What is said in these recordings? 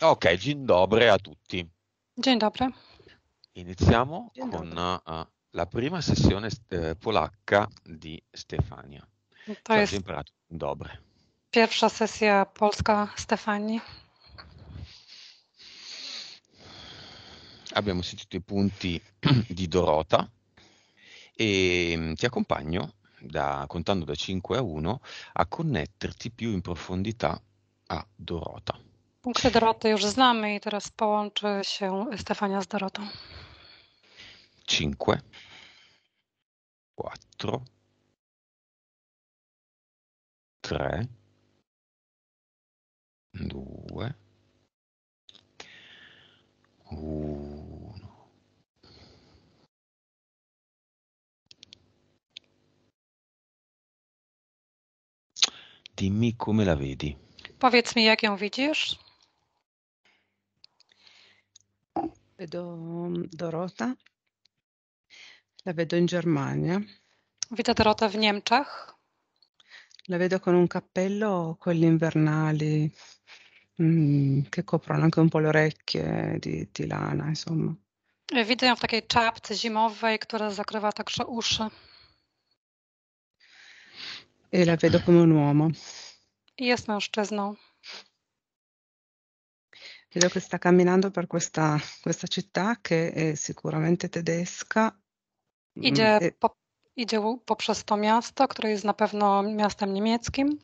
Ok, gin dobre a tutti. Dzień dobry. Iniziamo Dzień con uh, la prima sessione st- eh, polacca di Stefania. To jest imperato. Dobre. Pierwsza sesja polska Stefanii. Abbiamo sentito i punti di Dorota e mm, ti accompagno da, contando da 5 a 1 a connetterti più in profondità a Dorota. Punkty Doroty już znamy i teraz połączy się Stefania z Dorotą. Cinque. Quattro. Tre. Due. Uno. Dimmi come la vedi. Powiedz mi, jak ją widzisz? Vedo mm, Dorota, la vedo in Germania, Widzę Dorota in Niemczech. la vedo con un cappello, quelli invernali, mm, che coprono anche un po' le orecchie di, di lana, insomma. Widzę ją w takiej czapce zimowej, która zakrywa także uszy. E la vedo come un uomo. I Jest mężczyzną. Vedo che sta camminando per questa, questa città che è sicuramente tedesca. Idzie, mm, e... po, idzie poprzez to miasto, które jest na pewno miastem niemieckim.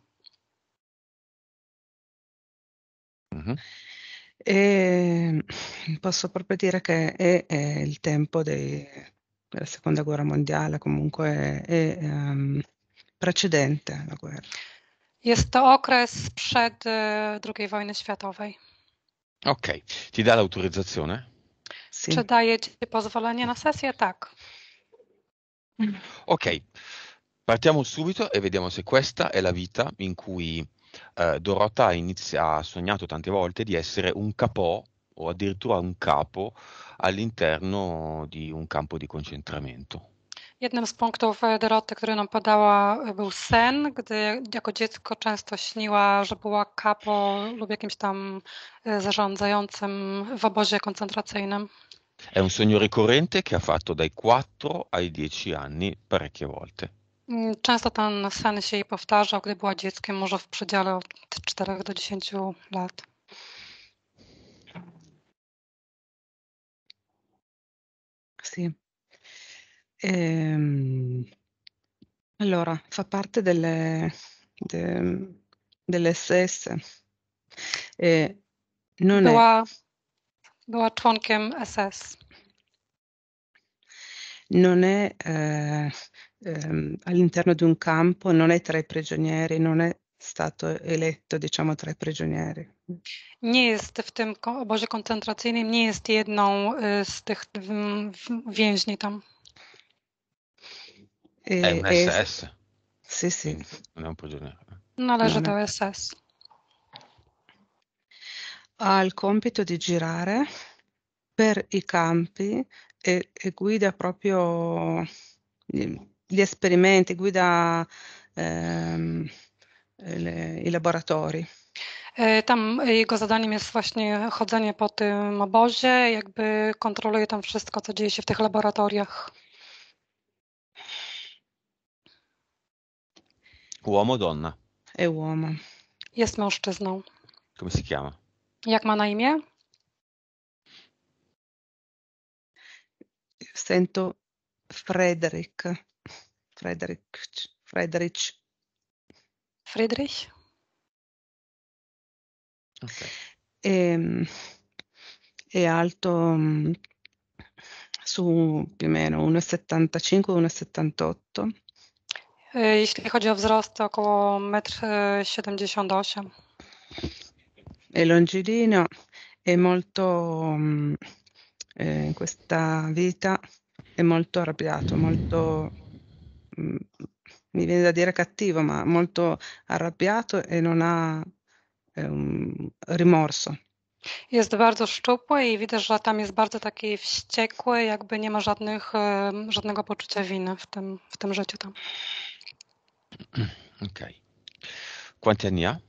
Mm-hmm. E posso proprio dire che è, è il tempo dei, della seconda guerra mondiale, comunque è, è um, precedente la guerra. Jest to okres przed II wojny światowej. Ok, ti dà l'autorizzazione? Sì. Czy daje ci pozwolenie na sesję? Tak. Ok, partiamo subito e vediamo se questa è la vita in cui eh, Dorota inizia, ha sognato tante volte di essere un capo o addirittura un capo all'interno di un campo di concentramento. Jednym z punktów e, Doroty, który nam podała, e, był sen, gdy jako dziecko często śniła, że była kapo lub jakimś tam e, zarządzającym w obozie koncentracyjnym. È un sogno ricorrente che ha fatto dai 4 ai 10 anni parecchie volte. Mm, często ten sen się jej powtarzał, gdy była dzieckiem, może w przedziale od 4 do 10 lat. Sì. Ehm, allora, fa parte delle de dell'SS. E non è Doğa Tonkem SS. Non è, ehm, ehm, all'interno di un campo, non è tra i prigionieri, non è stato eletto, diciamo, tra i prigionieri. Nie jest w tym obozie koncentracyjnym, nie jest jedną z tych więźni tam. E, è un e... SS. Sì, sì. Non è un prigioniero. No, la JVSS. Ha il compito di girare per i campi e, e guida proprio gli, gli esperimenti, guida ehm, le, i laboratori. Tam jego zadaniem jest właśnie chodzenie po tym obozie, jakby kontroluje tam wszystko, co dzieje się w tych laboratoriach. Uomo o donna? È uomo. Jest mężczyzną. Come si chiama? Jak ma na imię? Sento Frederick. Frederick. Frederick. Friedrich? Okay. E, ehm, è alto mm, su più o meno 1,75-1,78 Y, jeśli chodzi o wzrost, to około 1,78 y, m. E Longirino è molto, In mm, e, questa vita è molto arrabbiato, molto, mh, mm, mi viene da dire cattivo, ma molto arrabbiato e non ha um, rimorso. Jest bardzo szczupły i widać, że tam jest bardzo taki wściekły, jakby nie ma żadnych, y, żadnego poczucia winy w tym, w tym życiu tam. Ok. Quanti anni ha?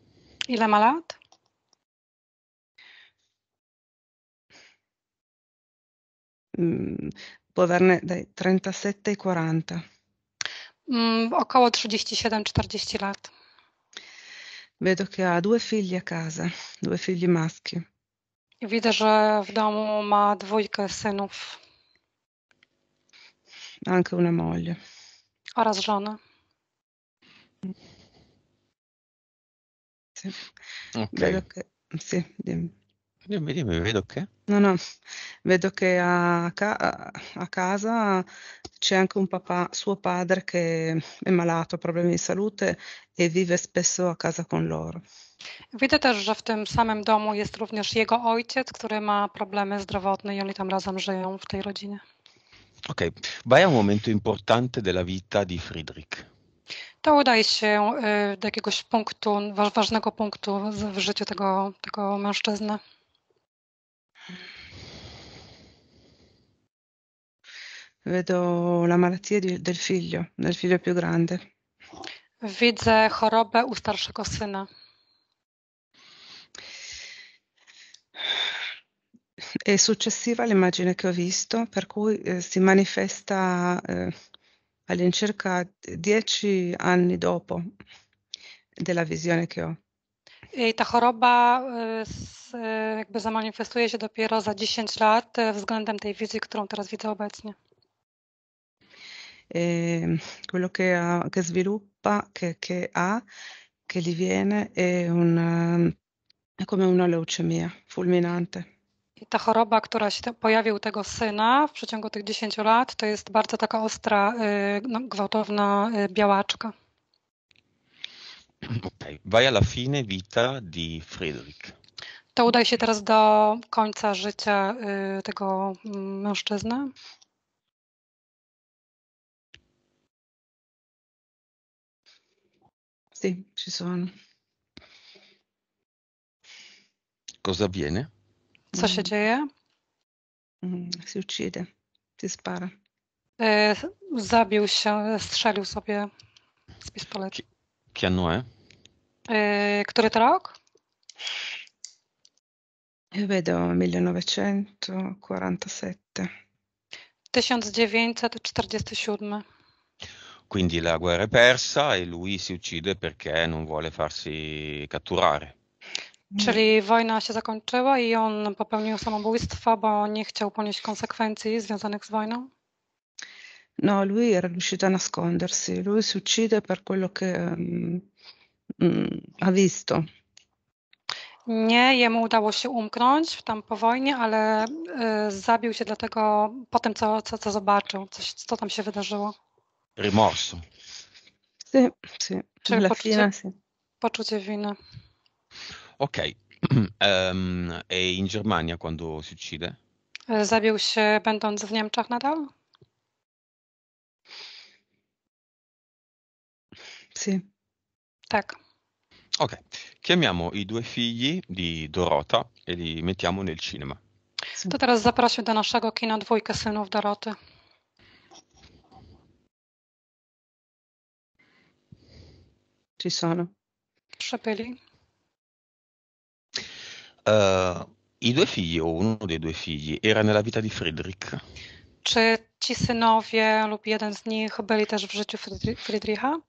Il è malato? Mm, può averne dai 37 ai 40. Mm, około 37-40 lat. Vedo che ha due figli a casa, due figli maschi. Widzę, że w domu ma dwójkę synów. Anche una moglie. Oraz żonę. Sì. Okay. Vedo che sì, dimmi. Dimmi, dimmi, vedo che? No, no, vedo che a, ca a casa c'è anche un papà, suo padre che è malato, ha problemi di salute e vive spesso a casa con loro. Widzę też, że w tym samym domu jest również jego ojciec, który ma problemy zdrowotne i oni tam razem żyją w tej rodzinie. Ok, vai a un momento importante della vita di Friedrich. to udaje się y, do jakiegoś punktu, ważnego punktu w życiu tego, tego mężczyzny. Vedo la malattia del figlio, del figlio più grande. Widzę chorobę u starszego syna. È successiva l'immagine che ho visto, per cui eh, si manifesta eh, all'incirca dieci anni dopo della visione che ho. I ta choroba jakby zamanifestuje się dopiero za 10 lat względem tej wizji, którą teraz widzę obecnie. E, quello che, ha, che sviluppa, che, che, ha, che gli viene è, una, è come una leucemia fulminante. ta choroba, która się pojawiła u tego syna w przeciągu tych 10 lat, to jest bardzo taka ostra, y, no, gwałtowna y, białaczka. Ok, vai alla fine vita di Friedrich. To udaje się teraz do końca życia y, tego mm, mężczyzny. Sì, ci sono. Cosa avviene? Co się dzieje? Si uccide, si spara. E, zabił się, strzelił sobie z pistoletu. Pianue. E, który to rok? Vedo 1947. 1947. Quindi la guerra è persa e lui si uccide perché non vuole farsi catturare. Czyli mhm. wojna się zakończyła i on popełnił samobójstwo, bo nie chciał ponieść konsekwencji związanych z wojną? No, lui era riuscito a nascondersi, lui si uccide per quello che mm, mm, ha visto. Nie, jemu udało się umknąć tam po wojnie, ale y, zabił się dlatego po tym, co, co, co zobaczył, coś, co tam się wydarzyło. Rimorso. Sì, sì. Czyli poczucie, fine, sì. poczucie winy. Ok, Em, ehm, e in Germania quando si uccide? Zabił się będąc w Niemczech nadal? Sì. Tak. Ok, chiamiamo i due figli di Dorota e li mettiamo nel cinema. Sì. To teraz zaprosił do naszego kina dwójkę synów Doroty. Ci sono. Przybyli. Eh, I due figli, o uno dei due figli, era nella vita di Friedrich? Czy ci synowie lub jeden z nich byli też w życiu Friedricha?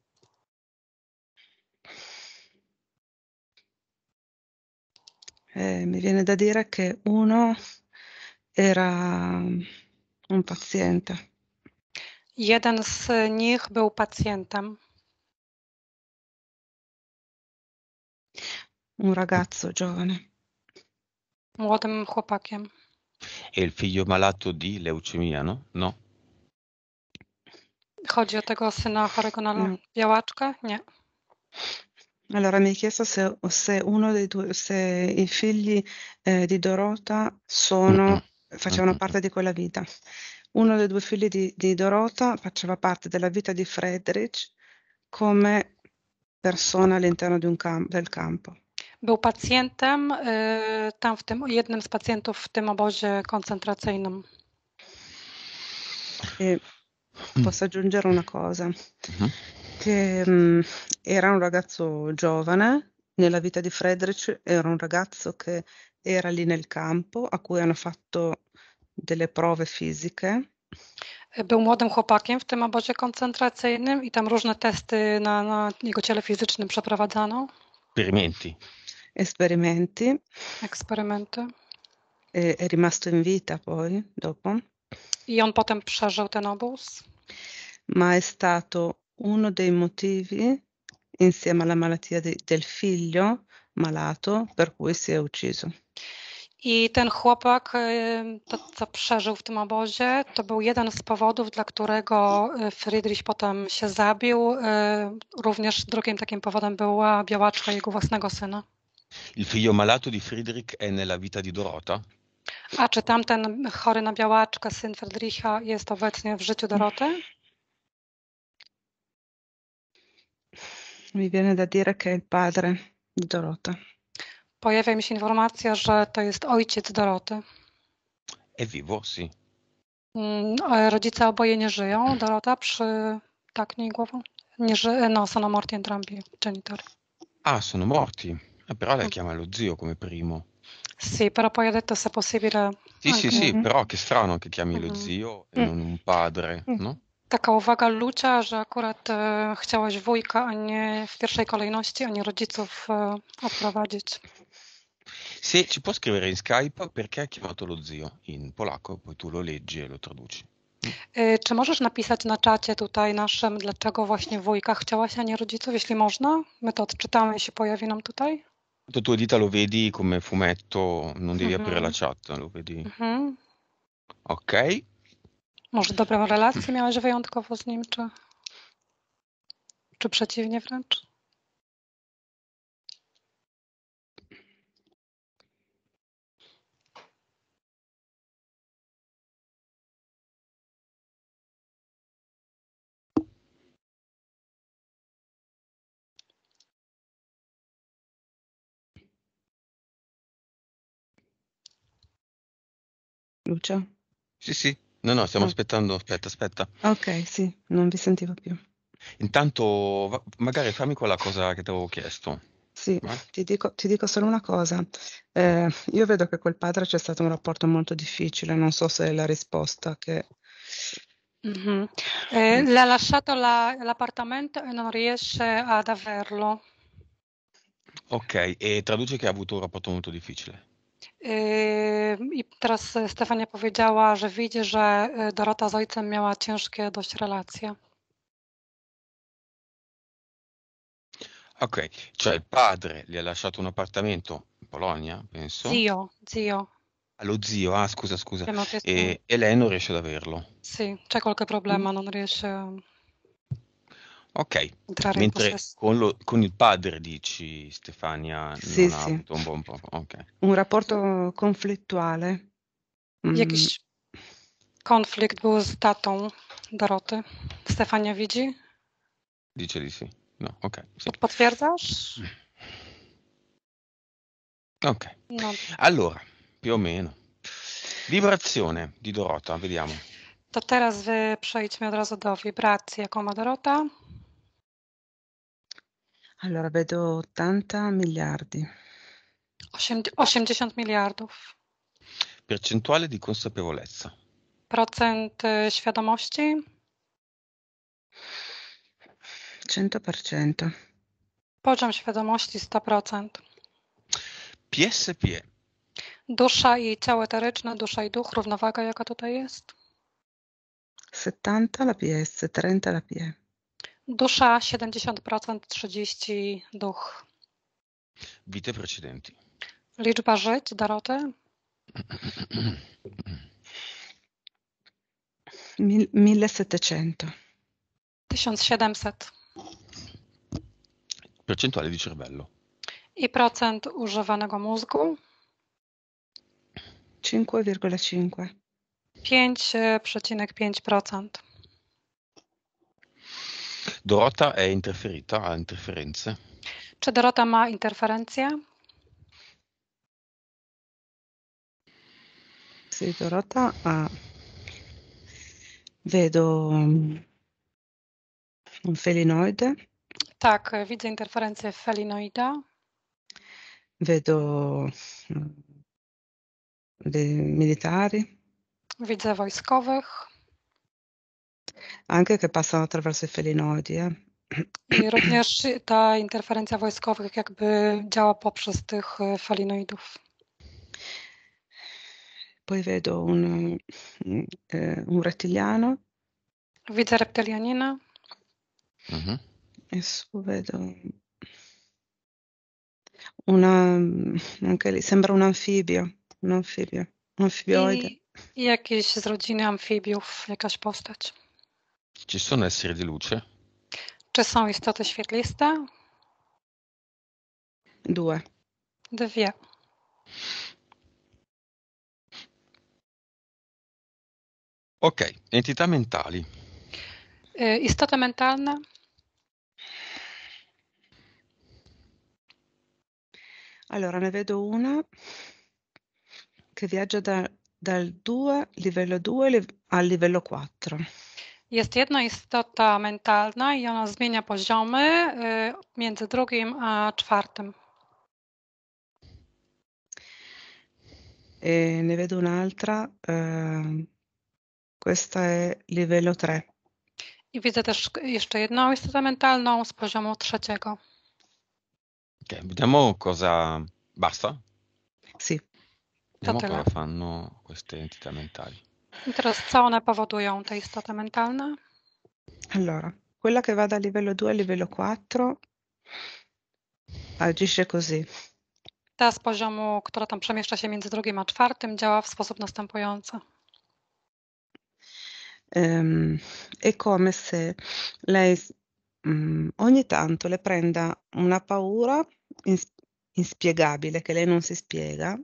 Eh, mi viene da dire che uno era mm, un paziente. Jeden z nich był pacjentem. Un ragazzo giovane. Młodym chłopakiem. E il figlio malato di leucemia, no? No. Chodzi o tego syna chorego na mm. No. białaczkę? Nie. Allora mi ha chiesto se, se uno dei due, se i figli eh, di Dorota sono, facevano parte di quella vita. Uno dei due figli di, di Dorota faceva parte della vita di Friedrich come persona all'interno di un cam- del campo. Był pacjentem tam w tym, jednym z pacjentów w tym obozie koncentracyjnym. Hmm. posso aggiungere una cosa, mhm. che mm, era un ragazzo giovane, nella vita di Friedrich era un ragazzo che era lì nel campo, a cui hanno fatto delle prove fisiche. Był młodym chłopakiem w tym obozie koncentracyjnym i tam różne testy na, na jego ciele fizycznym przeprowadzano. Eksperymenty esperimenti. Eksperymenty. E, è rimasto in vita poi, dopo. I on potem przeżył ten obóz. Ma è stato uno dei motivi, insieme alla malattia de, del figlio malato, per cui si è ucciso. I ten chłopak, to co przeżył w tym obozie, to był jeden z powodów, dla którego Friedrich potem się zabił. Również drugim takim powodem była białaczka jego własnego syna. Il figlio malato di Friedrich è nella vita di Dorota? A czy tamten chory na białaczka, syn Friedricha jest obecnie w życiu Doroty? Mi viene da dire che è il padre di Dorota. Pojawia mi się informacja, że to jest ojciec Doroty. È vivo, sì. Mm, rodzice oboje nie żyją. Dorota przy... tak, nie głową? Nie ży... No, sono morti entrambi genitori. Ah, sono morti. Eh, però lei chiama lo zio come primo. Sì, però poi ho detto se è possibile. Sì, anche... sì, sì, mm-hmm. però che strano che chiami mm-hmm. lo zio e mm non un padre, mm. no? Taka uwaga Lucia, że akurat e, chciałaś wujka, a nie w pierwszej kolejności, a nie rodziców e, odprowadzić. Se ci può scrivere in Skype perché ha chiamato lo zio in polacco, poi tu lo leggi e lo traduci. E, czy możesz napisać na czacie tutaj naszym, dlaczego właśnie wujka chciałaś, a nie rodziców, jeśli można? My to odczytamy, jeśli pojawi nam tutaj sotto tua dita lo vedi come fumetto, non devi mm-hmm. aprire la mm-hmm. chat, lo vedi. Mm-hmm. Okej. Może dobrą relację miałeś wyjątkowo z nim, czy, czy przeciwnie wręcz? Lucia? Sì, sì. No, no, stiamo ah. aspettando. Aspetta, aspetta. Ok, sì, non vi sentivo più. Intanto, magari fammi quella cosa che ti avevo chiesto. Sì, eh? ti dico, ti dico, solo una cosa. Eh, io vedo che quel padre c'è stato un rapporto molto difficile, non so se è la risposta che... Mm-hmm. Eh, mm. le ha lasciato la, l'appartamento e non riesce ad averlo. Ok, e traduce che ha avuto un rapporto molto difficile. I teraz e, Stefania powiedziała, że widzi, że e, Dorota z ojcem miała ciężkie dość relacje. Ok, cioè il padre le ha lasciato un appartamento in Polonia, penso. Zio, zio. Allo ah, zio, ah scusa, scusa. E, e lei non riesce ad averlo. Sì, c'è qualche problema, mm. non riesce Ok, Entrare mentre con, lo, con, il padre dici Stefania sì, sì. un buon po'. Okay. Un rapporto conflittuale. Mm. Jakiś konflikt był z tatą Doroty. Stefania widzi? Dice di sì. No, ok. Sì. Potwierdzasz? Ok. No. Allora, più o meno. Vibrazione di Dorota, vediamo. To teraz wy przejdźmy od razu do wibracji, jaką ma Dorota. Allora vedo 80 miliardi. 80 miliardów. Percentuale di consapevolezza. Procent e, świadomości? 100%. Poziom świadomości 100%. PSP. Dusza i ciało eteryczne, dusza i duch, równowaga jaka tutaj jest? 70 la PS, 30 la PS. Dusza 70%, 30% duch. Witte precedenti. Liczba żyć, Doroty? 1700. 1700. Percentuale di cervello. I procent używanego mózgu? 5,5. 5,5%. Dorota è interferita, ha interferenze. Czy Dorota ma interferencje? Sì, Dorota ha... Ah, vedo mm, un felinoide. Tak, widzę interferencję felinoida. Vedo mm, dei militari. Widzę wojskowych anche che passano attraverso i felinoidi. Eh. I również ta interferencja wojskowych jakby działa poprzez tych falinoidów. Poi vedo un, un rettiliano. Widzę reptilianina. Mhm. Adesso vedo una, anche lì sembra un anfibio, un anfibio, anfibioide. I, I jakiś z rodziny amfibiów, jakaś postać. Ci sono esseri di luce? Czy są istoty świetliste? Due. Dwie. Ok, entità mentali. E, istoty mentalne? Allora, ne vedo una che viaggia da, dal 2, livello 2 al livello 4. Jest jedna istota mentalna i ona zmienia poziomy y, między drugim a czwartym. E ne vedo un'altra, e, questa è livello 3. I widzę też jeszcze jedną istotę mentalną z poziomu trzeciego. vediamo cosa basta. Sì. Vediamo cosa fanno queste entità mentali. I teraz co one powodują, te istoty mentalne? Allora, quella che va da livello 2 a livello 4 agisce così. Ta z poziomu, która tam przemieszcza się między drugim a czwartym, działa w sposób następujący. Um, è come se lei um, ogni tanto le prenda una paura inspiegabile che lei non si spiega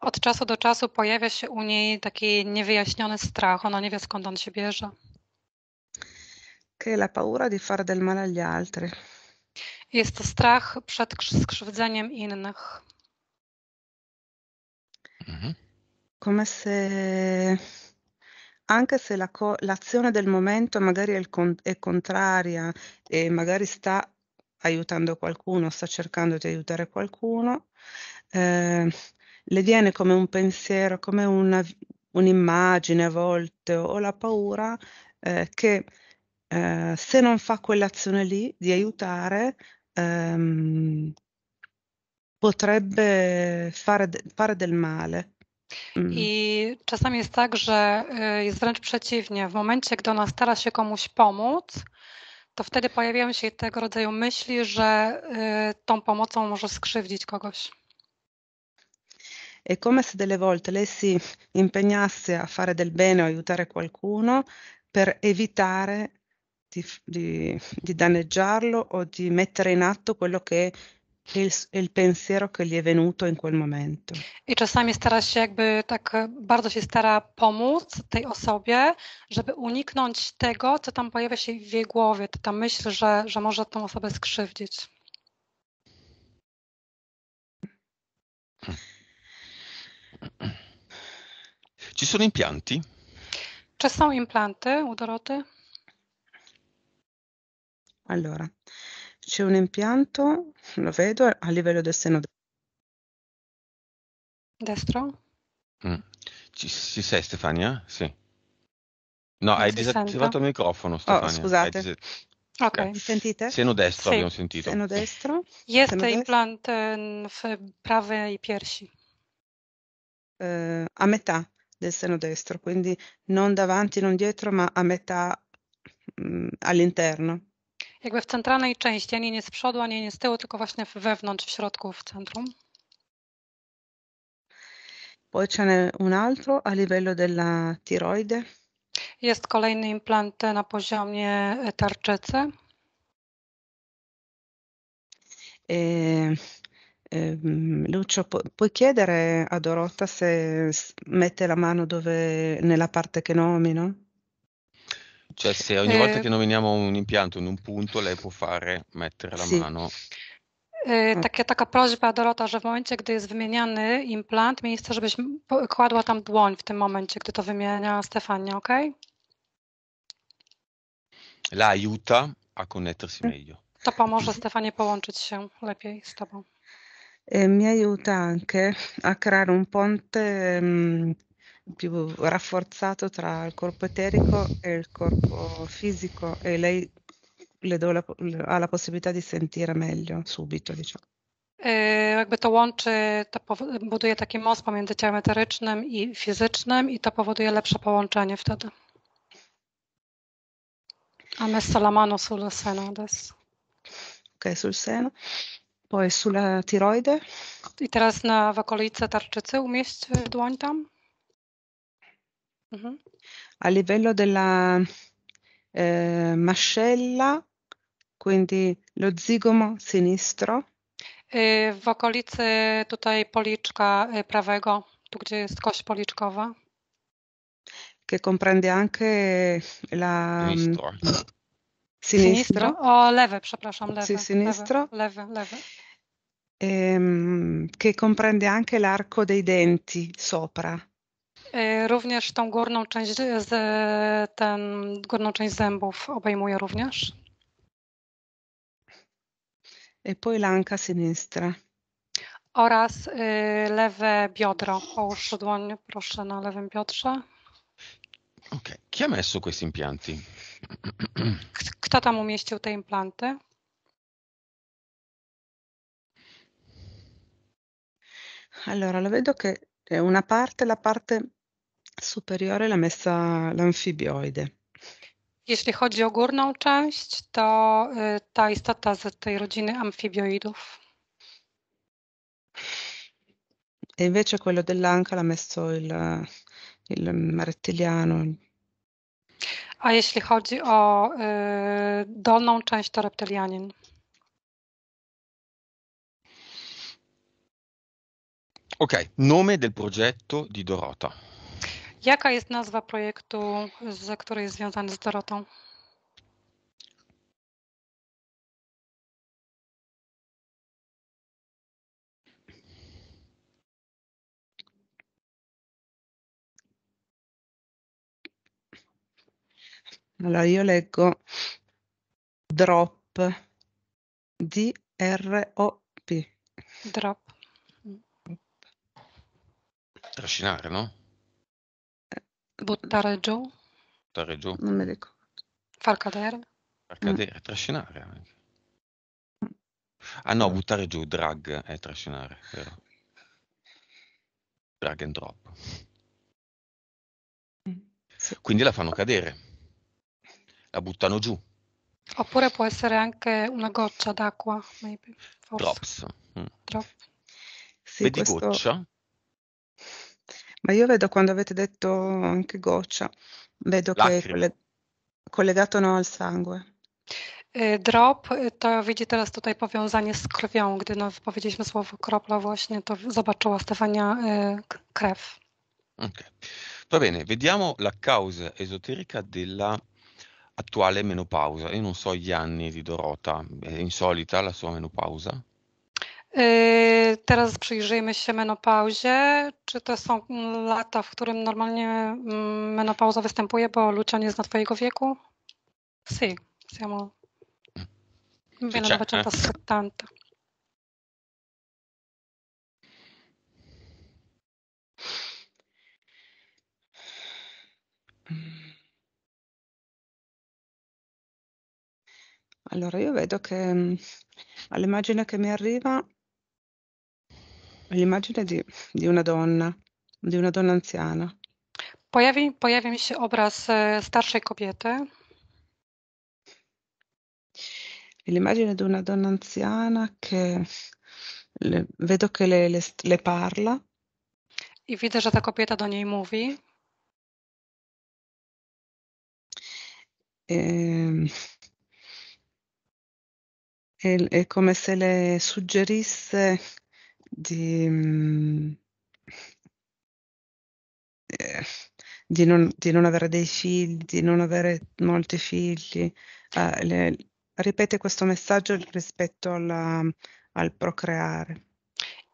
od czasu do czasu pojawia się u niej taki niewyjaśniony strach. Ona nie wie skąd on się bierze. Che la paura di far del male agli altri. Jest to strach przed skrzywdzeniem innych. Mhm. Come se anche se la co- l'azione del momento magari è, con- è contraria e magari sta aiutando qualcuno, sta cercando di aiutare qualcuno, eh, le viene come un pensiero, come una, un'immagine a volte o la paura eh, che eh, se non fa quell'azione lì di aiutare ehm, potrebbe fare, fare del male. Mm. I czasami jest tak, że e, jest wręcz przeciwnie. W momencie, gdy ona stara się komuś pomóc, to wtedy pojawiają się tego rodzaju myśli, że e, tą pomocą może skrzywdzić kogoś. È come se delle volte lei si impegnasse a fare del bene o aiutare qualcuno per evitare di, di, di danneggiarlo o di mettere in atto quello che il, il, pensiero, che gli è venuto in quel momento. I czasami stara się jakby tak bardzo się stara pomóc tej osobie, żeby uniknąć tego, co tam pojawia się w jej głowie, ta myśl, że, że może tą osobę skrzywdzić. Ci sono impianti? Ci sono impianti, u Allora, c'è un impianto, lo vedo, a livello del seno destro. Mm. Ci, ci, sei Stefania? Sì. No, non hai disattivato il microfono oh, Stefania. Oh, scusate. Dis... Ok. Mi sentite? Seno destro sì. abbiamo sentito. Seno destro. Jest seno implant destro. w prawej piersi. eh, a metà del seno destro, quindi non davanti, non dietro, ma a metà mh, mm, all'interno. Jakby w centralnej części, ani nie z przodu, ani nie z tyłu, tylko właśnie wewnątrz, w środku, w centrum. Poi ce n'è un altro a livello della tiroide. Jest kolejny implant na poziomie tarczycy. E, Ehm, Lucio, pu- puoi chiedere a Dorota se s- mette la mano dove, nella parte che nomino? Cioè se ogni volta eh. che nominiamo un impianto in un punto lei può fare mettere la Sì. mano. Y, eh, ah. Takie, taka prośba Dorota, że w momencie, gdy jest wymieniany implant, miejsce, żebyś kładła tam dłoń w tym momencie, gdy to wymienia Stefania, ok? La aiuta a connettersi mm. meglio. To pomoże Stefanie połączyć się lepiej z tobą e mi aiuta anche a creare un ponte mh, mm, più rafforzato tra il corpo eterico e il corpo fisico e lei le do la, ha la possibilità di sentire meglio subito, diciamo. Jakby to łączy, to buduje taki most pomiędzy ciałem eterycznym i fizycznym i to powoduje lepsze połączenie wtedy. A mes sulla mano sul seno adesso. Ok, sul seno. poesula tiroidy. I teraz na, w okolicy tarczycy umieść y, dłoń tam? Mhm. A livello della eh, mascella, quindi lo zigomo sinistro. Y, w okolicy tutaj policzka y, prawego, tu gdzie jest kość policzkowa. Che comprende anche la... Sinistra. Mm, Sinistro. sinistro. O lewy, przepraszam, lewy. Sì, sinistro. Lewy, lewy. Ehm, che comprende anche l'arco dei denti sopra. E również tą górną część, z, ten, górną część zębów obejmuje również. E poi l'anca sinistra. Oraz y, lewe biodro. Połóż dłoń proszę na lewym biodrze. Ok, chi ha messo questi impianti? Kto tam umieścił te implanty? Allora, lo vedo che una parte, la parte superiore l'ha messa l'anfibioide. Jeśli chodzi o górną część, to y, ta istota z tej rodziny amfibioidów. E invece quello dell'anca l'ha messo il, il rettiliano, A jeśli chodzi o y, dolną część, to reptylianin. Ok, nome del progetto di Dorota. Jaka jest nazwa projektu, z który jest związany z Dorotą? Allora io leggo drop, D-R-O-P. Drop. Trascinare, no? Eh, buttare giù. Buttare giù. Non mi ricordo. Far cadere. Far cadere, mm. trascinare anche. Ah no, buttare giù, drag è trascinare, vero? Drag and drop. Mm. Quindi la fanno cadere la buttano giù. Oppure può essere anche una goccia d'acqua, maybe, forse. Drops. Mm. Drop. Sì, Vedi questo... goccia? Ma io vedo quando avete detto anche goccia, vedo Lacrime. che è coll- collegato no al sangue. Eh, drop to widzi teraz tutaj powiązanie z krwią. Gdy no, powiedzieliśmy słowo kropla właśnie, to zobaczyła Stefania krew. Ok. Va bene, vediamo la causa esoterica della attuale menopausa. Io non so gli anni di Dorota, è insolita la sua menopausa? Teraz przyjrzyjmy się menopauzie. Czy to są mm, lata, w którym normalnie mm, menopauza występuje, bo Lucia nie zna Twojego wieku? Sì, siamo nel 1970. Mm. Allora io vedo che, mm, all'immagine che mi arriva è l'immagine di di una donna, di una donna anziana. Pojawi pojawi mi się obraz, starszej kobiety. l'immagine di una donna anziana che le vedo che le le le parla. I widzę, że ta kobieta do niej mówi. Ehm è, come se le suggerisse di, eh, di, non, di, non, avere dei figli, di non avere molti figli. Uh, le, ripete questo messaggio rispetto alla, al procreare.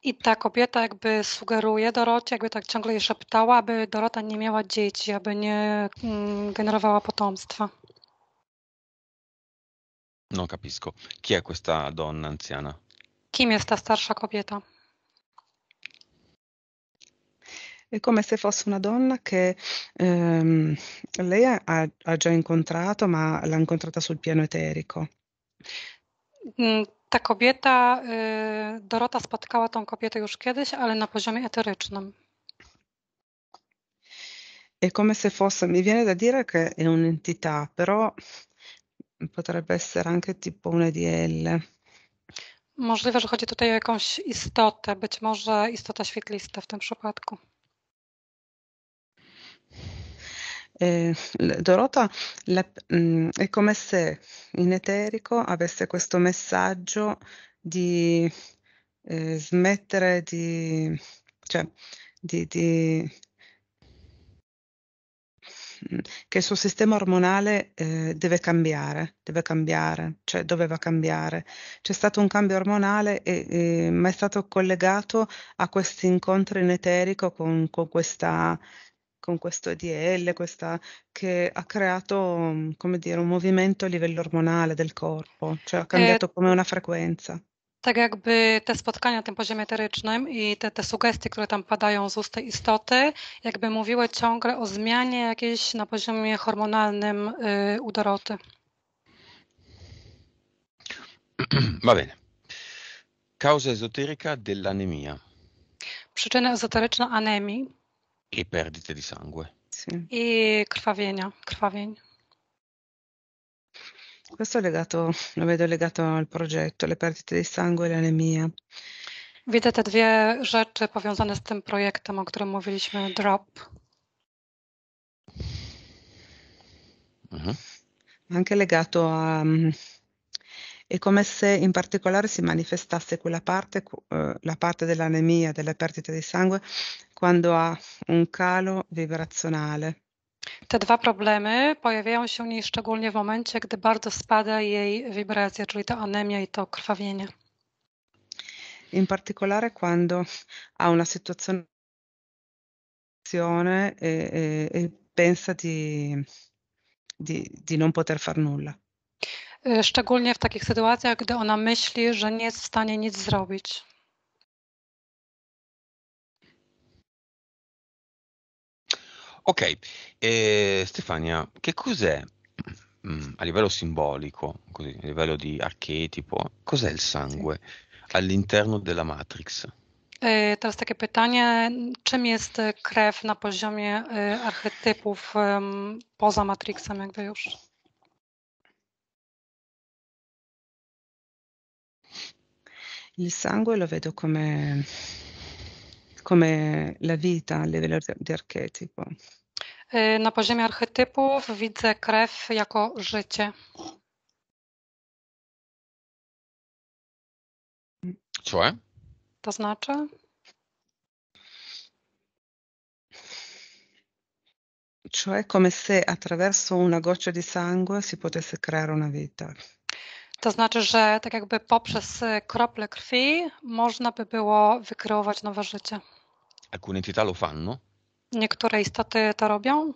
I ta kobieta jakby sugeruje Dorocie, jakby tak ciągle jej szeptała, aby Dorota nie miała dzieci, aby nie mm, generowała potomstwa. Non capisco. Chi è questa donna anziana? Kim jest ta starsza kobieta. È come se fosse una donna che ehm, lei ha, ha, già incontrato, ma l'ha incontrata sul piano eterico. Mm, ta kobieta, y, Dorota spotkała tą kobietę już kiedyś, ale na poziomie eterycznym. È come se fosse, mi viene da dire che è un'entità, però Potrebbe essere anche tipo un EDL. Możliwe, że chodzi tutaj o jakąś istotę, być może istota świetlista w tym przypadku. Dorota mm, è come se in eterico avesse questo messaggio di eh, smettere di, cioè, di, di che il suo sistema ormonale eh, deve cambiare, deve cambiare, cioè doveva cambiare. C'è stato un cambio ormonale, e, e, ma è stato collegato a questo incontro in eterico con, con, questa, con questo EDL, questa, che ha creato dire, un movimento a livello ormonale del corpo, cioè ha eh, cambiato eh, come una frequenza. tak jakby te spotkania na tym poziomie eterycznym i te, te sugestie, które tam padają z ust tej istoty, jakby mówiły ciągle o zmianie jakiejś na poziomie hormonalnym y, u Doroty. Va bene. Causa esoterica dell'anemia. Przyczyna esoteryczna anemii. I e perdite di sangue. I krwawienia, krwawień. Questo è legato, lo vedo legato al progetto, le perdite di sangue e l'anemia. Widzę te dwie rzeczy powiązane z tym projektem, o którym mówiliśmy, DROP. uh Anche legato a... Mm, è come se in particolare si manifestasse quella parte, eh, la parte dell'anemia, della perdita di sangue, quando ha un calo vibrazionale. Te dwa problemy pojawiają się u niej szczególnie w momencie, gdy bardzo spada jej wibracja, czyli to anemia i to krwawienie. In particolare quando ha una situazione e, e, e pensa di, di, di non poter far nulla. E, szczególnie w takich sytuacjach, gdy ona myśli, że nie jest w stanie nic zrobić. Ok, eh, Stefania, che cos'è mm, a livello simbolico, così, a livello di archetipo, cos'è il sangue all'interno della Matrix? Teraz takie pytanie, czym jest krew na poziomie archetypów poza Matrixem jakby już? Il sangue lo vedo come come la vita a livello di archetipo? Na poziomie archetypów widzę krew jako życie. Cioè? To znaczy? Cioè come se attraverso una goccia di sangue si potesse creare una vita. To znaczy, że tak jakby poprzez krople krwi można by było wykreować nowe życie. Alcune entità lo fanno? Niektóre istoty to robią?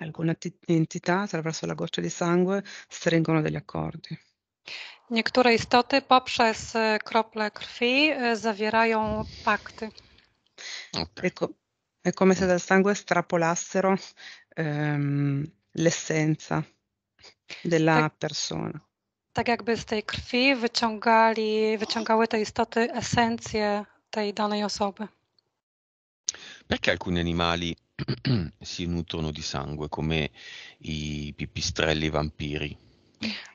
Alcune entità attraverso la goccia di sangue stringono degli accordi. Niektóre istoty poprzez krople krwi zawierają pakty. Okay. È, co- è, come se dal sangue strapolassero ehm, l'essenza della persona. tak jakby z tej krwi wyciągali, wyciągały te istoty esencję tej danej osoby. Perché alcuni animali si nutrono di sangue, come i pipistrelli vampiri?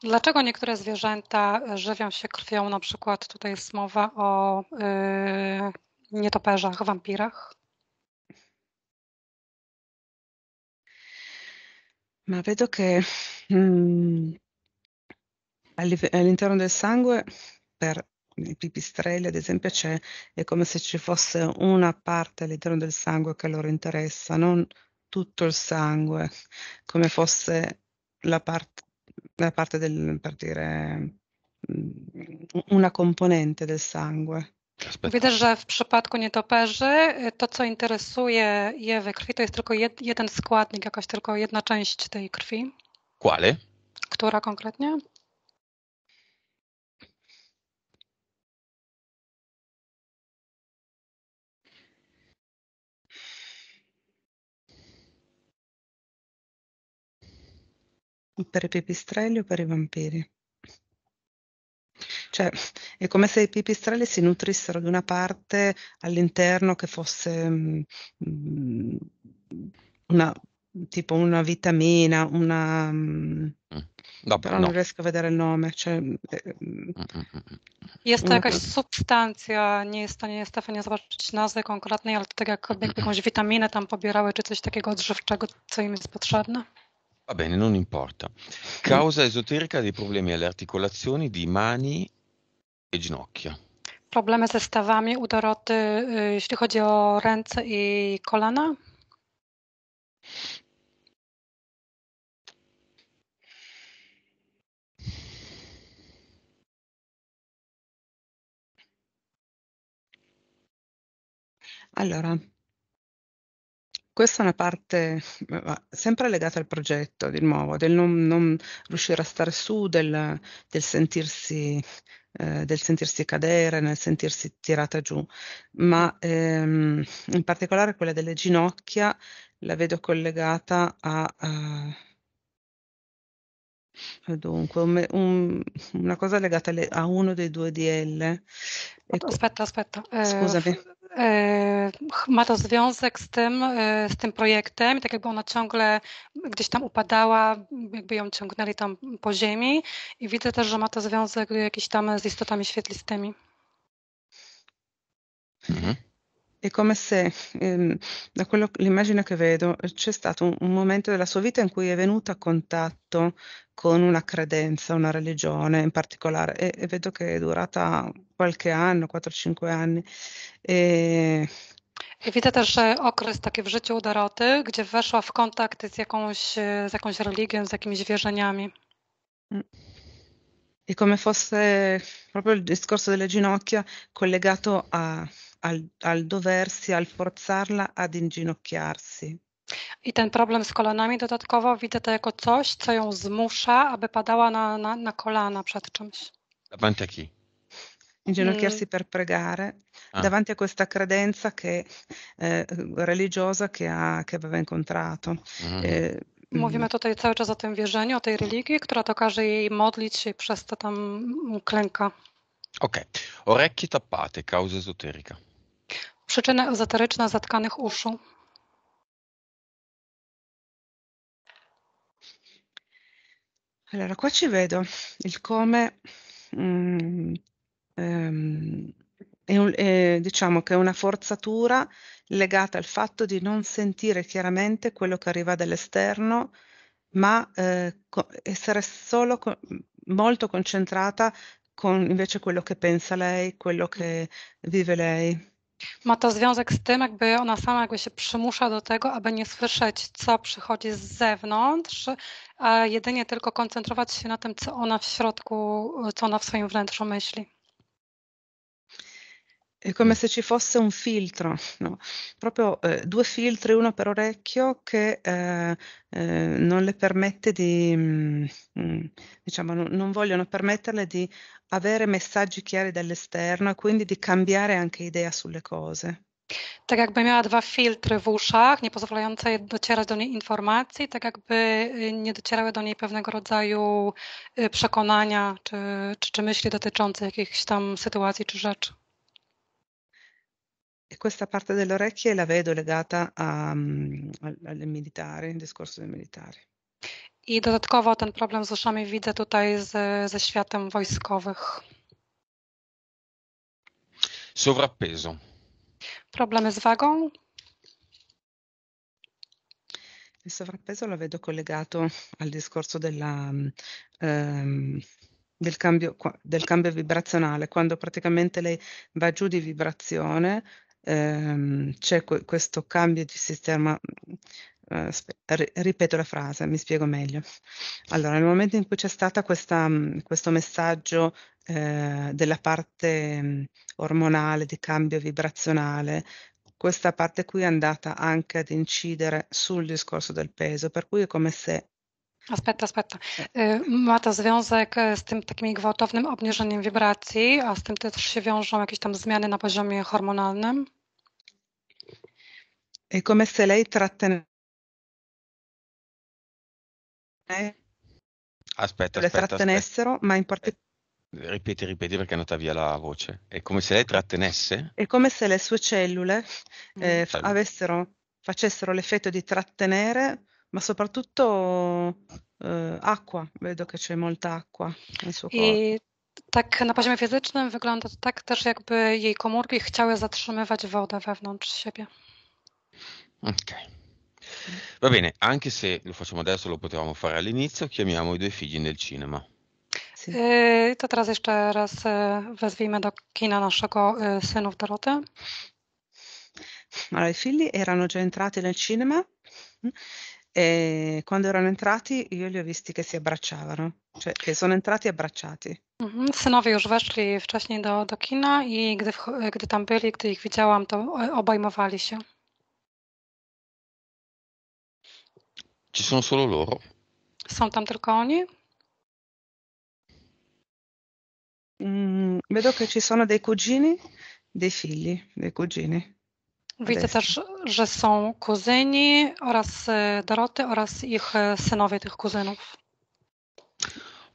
Dlaczego niektóre zwierzęta żywią się krwią? Na przykład tutaj jest mowa o yy, nietoperzach, wampirach. Ma vedo che mm, all'interno del sangue per i pipistrelli, ad esempio, c'è è come se ci fosse una parte all'interno del sangue che loro interessa, non tutto il sangue, come fosse la parte, la parte del, per dire, mm, una componente del sangue. Widać, że w przypadku nietoperzy to, co interesuje je we krwi, to jest tylko jed, jeden składnik, jakaś tylko jedna część tej krwi. Quale? Która konkretnie? Per i pipistrelli o per i vampiri? Cioè, è come se i pipistrelli si nutrissero di una parte all'interno che fosse mh, mm, una, tipo una vitamina, una... Mh, mm, Dobre, mm. però non riesco a vedere il nome. Cioè, eh, jest to jakaś substancja, nie jest w stanie Stefania zobaczyć nazwy konkretnej, ale to tak jak jakąś witaminę tam pobierały, czy coś takiego odżywczego, co im jest potrzebne. Va bene, non importa. Causa esoterica dei problemi alle articolazioni di mani e ginocchia. Problemy ze stawami, udoroty, y, eh, jeśli chodzi o ręce i kolana? Allora, questa è una parte eh, sempre legata al progetto, di nuovo, del non, non riuscire a stare su, del, del sentirsi eh, del sentirsi cadere, nel sentirsi tirata giù, ma ehm, in particolare quella delle ginocchia la vedo collegata a... Uh, dunque, un, un, una cosa legata alle, a uno dei due DL. Ecco. Aspetta, aspetta. Eh, scusami. Yy, ma to związek z tym, yy, z tym projektem, tak jakby ona ciągle gdzieś tam upadała, jakby ją ciągnęli tam po ziemi i widzę też, że ma to związek jakiś tam z istotami świetlistymi. Mhm. È come se, ehm, da quello, l'immagine che vedo, c'è stato un, un, momento della sua vita in cui è venuta a contatto con una credenza, una religione in particolare, e, e vedo che è durata qualche anno, 4-5 anni. E... I widzę też że okres taki w życiu Doroty, gdzie weszła w kontakt z jakąś, z jakąś religią, z jakimiś wierzeniami. Mm. E come fosse proprio il discorso delle ginocchia collegato a, al, al doversi, al forzarla ad inginocchiarsi. I ten problem z kolanami dodatkowo widzę to jako coś, co ją zmusza, aby padała na, na, na kolana przed czymś. Davanti a chi? Inginocchiarsi mm. per pregare ah. davanti a questa credenza che, eh, religiosa che, ha, che, aveva incontrato. Mm. Eh, Mówimy mm. tutaj cały czas o tym wierzeniu, o tej religii, która to każe jej modlić się przez to tam klęka. Ok, orecchie tappate, causa esoterica. Przyczyna ezoteryczna zatkanych uszu. Allora, qua ci vedo il come, mm, ehm, è un, è, diciamo che è una forzatura legata al fatto di non sentire chiaramente quello che arriva dall'esterno, ma eh, essere solo co molto concentrata con invece quello che pensa lei, quello che vive lei. ma to związek z tym, jakby ona sama jakby się przymusza do tego, aby nie słyszeć, co przychodzi z zewnątrz, a jedynie tylko koncentrować się na tym, co ona w środku, co ona w swoim wnętrzu myśli. È come mm. se ci fosse un filtro, no? proprio eh, due filtri, uno per orecchio che eh, eh, non le permette di, mh, mm, mm, diciamo, non, non vogliono permetterle di avere messaggi chiari dall'esterno e quindi di cambiare anche idea sulle cose. Tak jakby miała dwa filtry w uszach, nie pozwalające docierać do niej informacji, tak jakby nie docierały do niej pewnego rodzaju przekonania czy, czy, czy myśli dotyczące jakichś tam sytuacji czy rzeczy. E questa parte delle orecchie la vedo legata a, mm, militare, al discorso dei militari. I dodatkowo ten problem z uszami widzę tutaj z, ze światem wojskowych. Sovrappeso. Problemy z wagą? Il sovrappeso lo vedo collegato al discorso della, um, del, cambio, del, cambio, vibrazionale, quando praticamente lei va giù di vibrazione ehm, c'è que- questo cambio di sistema. Mm, ripeto la frase, mi spiego meglio. Allora, nel momento in cui c'è stato mm, questo messaggio eh, della parte mm, ormonale di cambio vibrazionale, questa parte qui è andata anche ad incidere sul discorso del peso, per cui è come se Aspetta, aspetta. Ma to związek z tym takim gwałtownym obniżeniem wibracji, a z tym też się wiążą jakieś tam zmiany na poziomie hormonalnym? Come se lei trattene... Aspetta, le aspetta, trattenessero, aspetta. ma in particolare... Eh, ripeti, ripeti perché è andata via la voce. È come se lei trattenesse? È come se le sue cellule mm. eh, avessero, facessero l'effetto di trattenere ma soprattutto e, eh, acqua, vedo che c'è molta acqua nel suo corpo. E... Tak, na poziomie fizycznym wygląda to tak też, jakby jej komórki chciały zatrzymywać wodę wewnątrz siebie. Ok. Va bene, anche se lo facciamo adesso, lo potevamo fare all'inizio, chiamiamo i due figli nel cinema. Sì. Y, to teraz jeszcze raz wezwijmy do kina naszego synów Dorotę. Allora, i figli erano già entrati nel cinema e quando erano entrati io li ho visti che si abbracciavano, cioè che sono entrati abbracciati. Mhm. Synowie już weszli wcześniej do, do kina i gdy, wch- gdy tam byli, gdy ich widziałam, to obejmowali się. Ci sono solo loro. Są tam tylko oni? Mm, vedo che ci sono dei cugini, dei figli, dei cugini. Widzę też, że są kuzyni oraz Doroty oraz ich synowie tych kuzynów.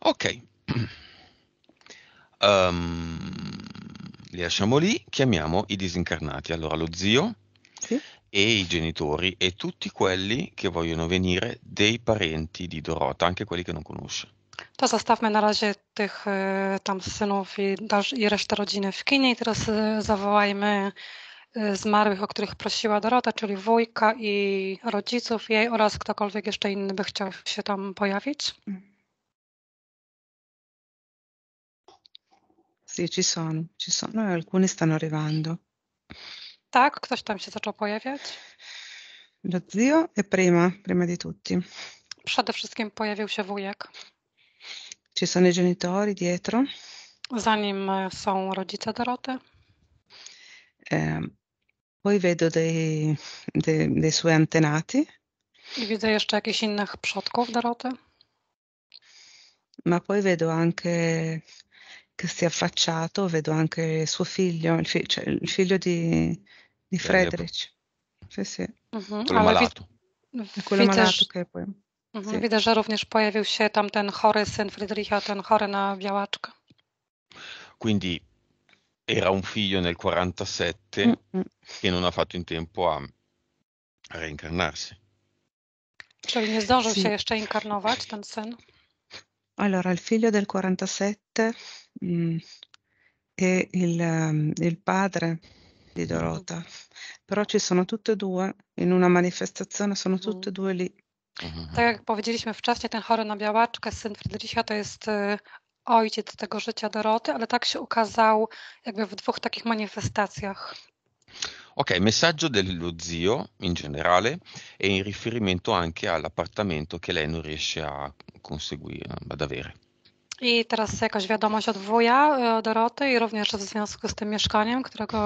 Ok. Um, lasciamo lì, chiamiamo i disincarnati, allora lo zio sì. e i genitori e tutti quelli che vogliono venire dei parenti di Dorota, anche quelli che non conosce. To zostawmy na razie tych tam synów i, i resztę rodziny w kinie i teraz zawołajmy Y, zmarłych, o których prosiła Dorota, czyli wujka i rodziców jej oraz ktokolwiek jeszcze inny by chciał się tam pojawić. Sì, ci sono, ci sono, no, alcuni stanno arrivando. Tak, ktoś tam się zaczął pojawiać. Lo zio e prima, prima di tutti. Przede wszystkim pojawił się wujek. Ci sono i genitori dietro. Zanim e, są rodzice Doroty. Ehm, poi vedo dei, dei, dei suoi antenati. I widzę jeszcze jakichś innych przodków Doroty. Ma poi vedo anche che si è affacciato, vedo anche suo figlio, il, fi- cioè il figlio di, di Frederic. Sì, sì. Mhm, Quello ale wi- malato. Quello widzę, malato che poi... mhm, Sì. widzę, że również pojawił się tam ten chory syn Friedricha, ten chory na białaczkę. Quindi era un figlio nel 47 mm-hmm. che non ha fatto in tempo a, reincarnarsi. reinkarnarsi. Czyli nie zdążył sì. się jeszcze inkarnować ten sen. Allora, il figlio del 47 mh, e il, mm, il, padre di Dorota, però ci sono tutte e due in una manifestazione, sono mm. tutte e due lì. Tak jak powiedzieliśmy wcześniej, ten chory na białaczkę syn Friedricha to jest ojciec tego życia Doroty, ale tak się ukazał jakby w dwóch takich manifestacjach. Ok, messaggio dello zio in generale e in riferimento anche all'appartamento che lei non riesce a conseguire, ad avere. I teraz jakaś wiadomość od wuja e, Doroty i również w związku z tym mieszkaniem, którego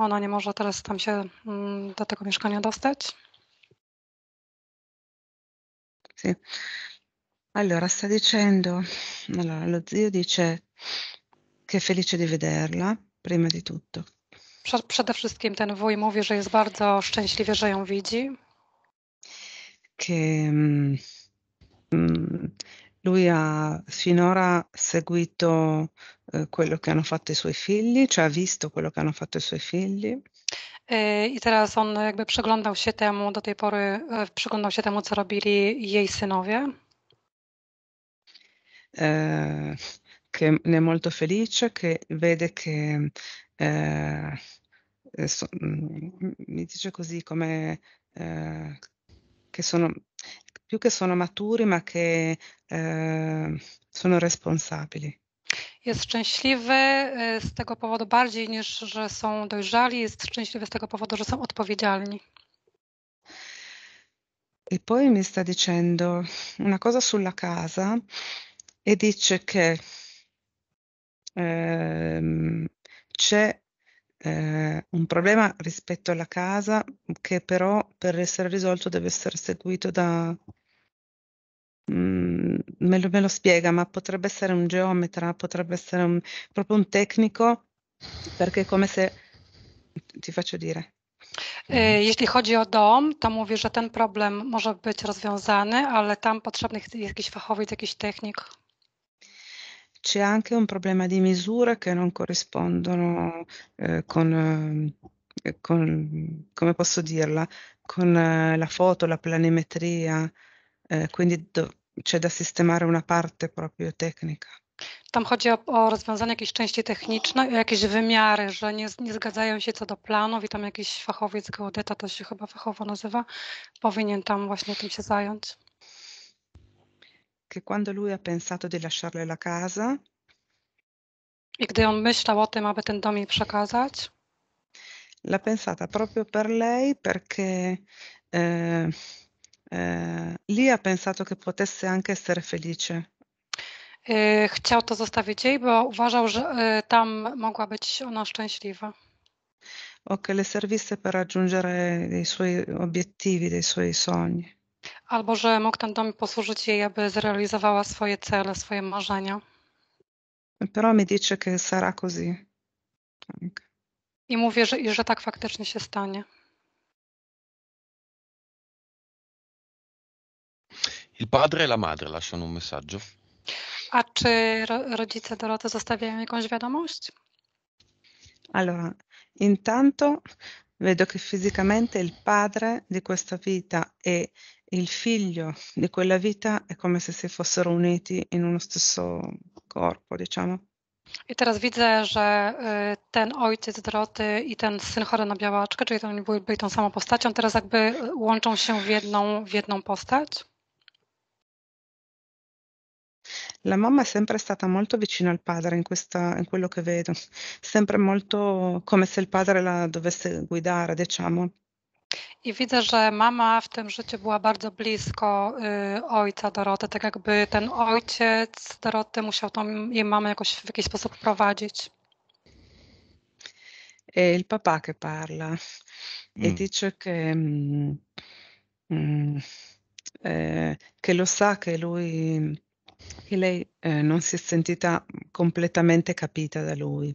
ona nie może teraz tam się mm, do tego mieszkania dostać. Sí. Allora sta dicendo allora lo zio dice che è felice di vederla, prima di tutto. Przede wszystkim ten wuj mówi, że jest bardzo szczęśliwy, że ją widzi. Che mm, mm lui ha finora seguito eh, quello che hanno fatto i suoi figli, cioè ha visto quello che hanno fatto i suoi figli. E, I teraz on jakby przyglądał się temu do tej pory, przyglądał się temu, co robili jej synowie eh, che ne è molto felice, che vede che eh, eh so, mm, mi dice così come eh, che sono più che sono maturi, ma che eh, sono responsabili. Jest szczęśliwy z tego powodu bardziej niż że są dojrzali, jest szczęśliwy z tego powodu, że są odpowiedzialni. E poi mi sta dicendo una cosa sulla casa e dice che ehm, c'è eh, un problema rispetto alla casa che però per essere risolto deve essere seguito da... Mm, me, lo, me lo spiega, ma potrebbe essere un geometra, potrebbe essere un, proprio un tecnico, perché è come se... ti faccio dire, jeśli chodzi o dom, to mówię, że ten problem może być rozwiązany, ale tam potrzebny jest jakiś fachowiec, jakiś technik c'è anche un problema di misura che non corrispondono eh, con, eh, con, come posso dirla, con eh, la foto, la planimetria, eh, quindi do, c'è da sistemare una parte proprio tecnica. Tam chodzi o, o, rozwiązanie jakiejś części technicznej, o jakieś wymiary, że nie, nie, zgadzają się co do planów i tam jakiś fachowiec geodeta, to się chyba fachowo nazywa, powinien tam właśnie tym się zająć che quando lui ha pensato di lasciarle la casa, I gdy on myślał o tym, aby ten dom jej przekazać, l'ha pensata proprio per lei perché eh, eh, lì ha pensato che potesse anche essere felice. y, chciał to zostawić jej, bo uważał, że y, tam mogła być ona szczęśliwa. o che le servisse per raggiungere i suoi obiettivi, dei suoi sogni. albo że mógł ten dom posłużyć jej, aby zrealizowała swoje cele, swoje marzenia. Però mi dice che sarà così. Tak. I mówię, że, że tak faktycznie się stanie. Il padre e la madre lasciano un messaggio. A czy rodzice Doroty zostawiają jakąś wiadomość? Allora, intanto vedo che fisicamente il padre di questa vita e il figlio di quella vita è come se si fossero uniti in uno stesso corpo, diciamo. I teraz widzę, że ten ojciec Droty i ten syn chory na białaczkę, czyli to oni byli tą samą postacią, teraz jakby łączą się w jedną, w jedną postać. La mamma è sempre stata molto vicina al padre in, questa, in, quello che vedo, sempre molto come se il padre la dovesse guidare, diciamo. I widzę, że mama w tym życiu była bardzo blisko y, ojca Doroty, tak jakby ten ojciec Doroty musiał tą jej mamę jakoś w jakiś sposób prowadzić. il papà che parla mm. e dice che, mm, mm, eh, che lo sa che lui, che y, y lei eh, non si è sentita completamente capita da lui.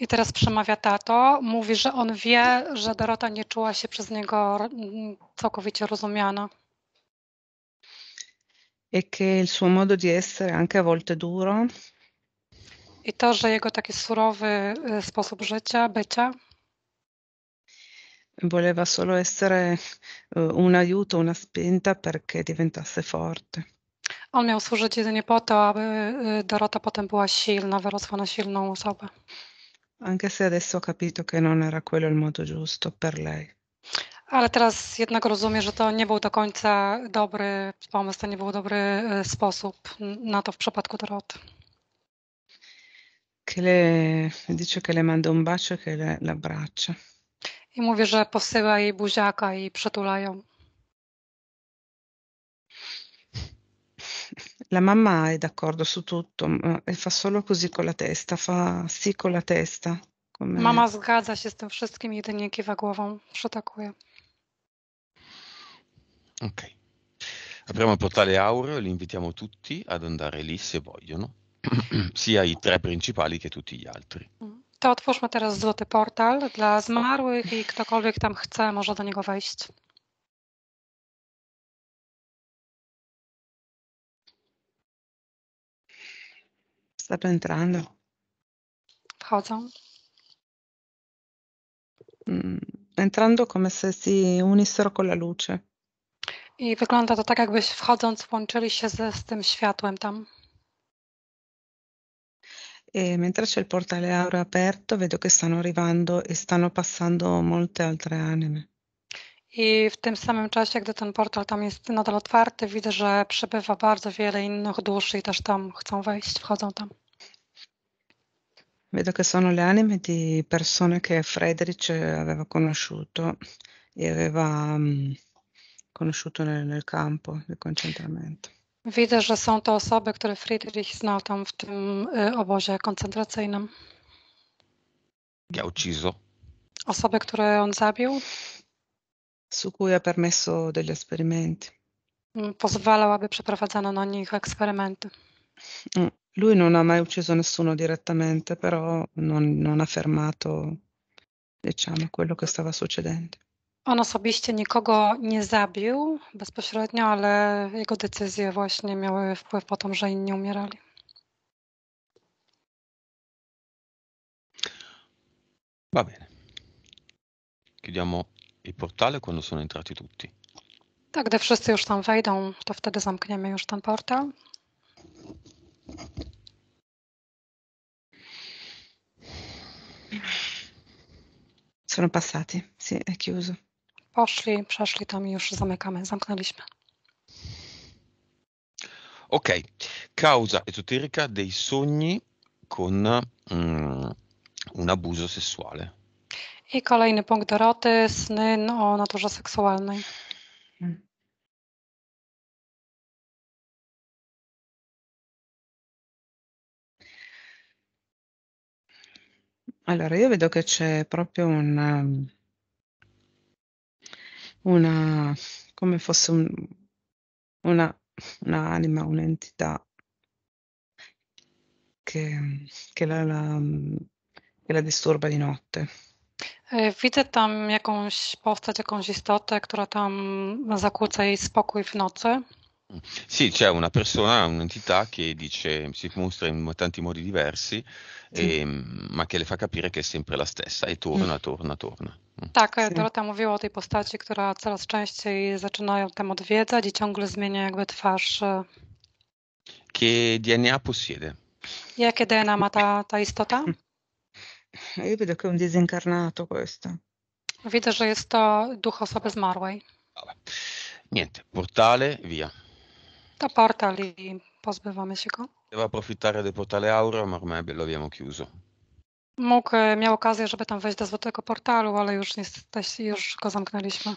I teraz przemawia tato, mówi, że on wie, że Dorota nie czuła się przez niego całkowicie rozumiana. E che il suo modo di essere anche a volte duro. I to, że jego taki surowy e, sposób życia, bycia. Voleva solo essere e, un aiuto, una spinta perché diventasse forte. On miał służyć jedynie po to, aby e, Dorota potem była silna, wyrosła na silną osobę. Anche se adesso ho capito che non era quello il modo giusto per lei. Ale teraz jednak rozumiem, że to nie był do końca dobry pomysł, to nie był dobry e, sposób na to w przypadku Doroty. Che le dice che le manda un bacio e che le, l'abbraccia. I mówi, że posyła jej buziaka i przytulają. La mamma è d'accordo su tutto ma- e fa solo così con la testa, fa sì con la testa. Come... Mama zgadza się z tym wszystkim, jedynie kiwa głową, przetakuje. Ok. Apriamo il portale aureo e li invitiamo tutti ad andare lì se vogliono, sia i tre principali che tutti gli altri. Mm. To otwórzmy teraz złoty portal dla zmarłych i ktokolwiek tam chce, może do niego wejść. stato entrando. Cosa? Mm, entrando come se si unissero con la luce. I wygląda to tak, jakbyś wchodząc łączyli się ze, z tym światłem tam. E mentre c'è il portale aureo aperto, vedo che stanno arrivando e stanno passando molte altre anime. I w tym samym czasie, gdy ten portal tam jest nadal otwarty, widzę, że przybywa bardzo wiele innych duszy i też tam chcą wejść, wchodzą tam. Vedo che sono le anime di persone che Frederick aveva conosciuto e aveva mm, conosciuto nel, nel campo di concentramento. Widzę, że są to osoby, które Friedrich znał tam w tym y, obozie koncentracyjnym. Gaucizo. Osoby, które on zabił? su cui ha permesso degli esperimenti. Mm, Pozwalał, aby przeprowadzano na nich eksperymenty. Mm, lui non ha mai ucciso nessuno direttamente, però non, non ha fermato, diciamo, quello che stava succedendo. On osobiście nikogo nie zabił bezpośrednio, ale jego decyzje właśnie miały wpływ po to, że inni umierali. Va bene. Chiudiamo i portale quando sono entrati tutti. Tak, gdy wszyscy już tam wejdą, to wtedy zamkniemy już ten portal. Sono passati, sì, è chiuso. Poszli, przeszli tam i już zamykamy, zamknęliśmy. Ok, causa esoterica dei sogni con mm, un abuso sessuale. I kolejny punkt Doroty, sny o naturze seksualnej. Hmm. Allora, io vedo che c'è proprio una, um, una come fosse un, una, un'anima, un'entità che, che, la, la, che la disturba di notte. E, widzę tam jakąś postać, jakąś istotę, która tam zakłóca jej spokój w nocy. Sì, c'è una persona, un'entità che dice, si mostra in tanti modi diversi, e, ma che le fa capire che è sempre la stessa i e mm. torna, torna, torna. Mm. Tak, e Dorota mówiła o tej postaci, która coraz częściej zaczyna ją tam odwiedzać i ciągle zmienia jakby twarz. Che DNA possiede? Jakie DNA ma ta, ta istota? Io vedo che è un disincarnato questo. Vedo che è to duch osoby zmarłej. Niente, portale, via. Da portali, i pozbywamy się go. Deve approfittare del portale Aura, ma ormai lo abbiamo chiuso. Mógł, miał okazję, żeby tam wejść do złotego portalu, ale już, jesteś, już go zamknęliśmy.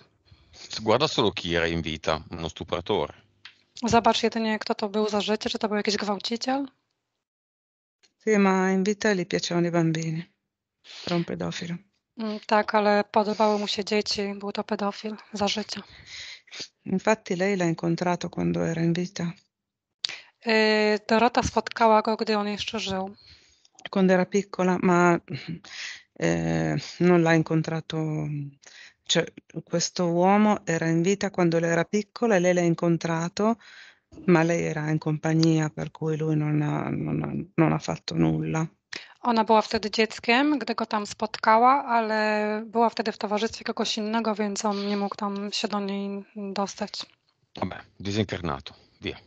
Guarda solo chi era in vita, uno stupratore. Zobacz jedynie, kto to był za życie, czy to był jakiś gwałciciel? Sì, ma in vita gli piacevano i bambini którą pedofil. Mm, tak, ale podobały mu się dzieci, był to pedofil za życia. Infatti lei l'ha incontrato quando era in vita. Dorota spotkała go, gdy on jeszcze żył. Quando era piccola, ma eh, non l'ha incontrato, cioè questo uomo era in vita quando lei era piccola e lei l'ha incontrato, ma lei era in compagnia, per cui lui non ha, non ha, non ha fatto nulla. Ona była wtedy dzieckiem, gdy go tam spotkała, ale była wtedy w towarzystwie kogoś innego, więc on nie mógł tam się do niej dostać. Vabbè, disincarnato, via.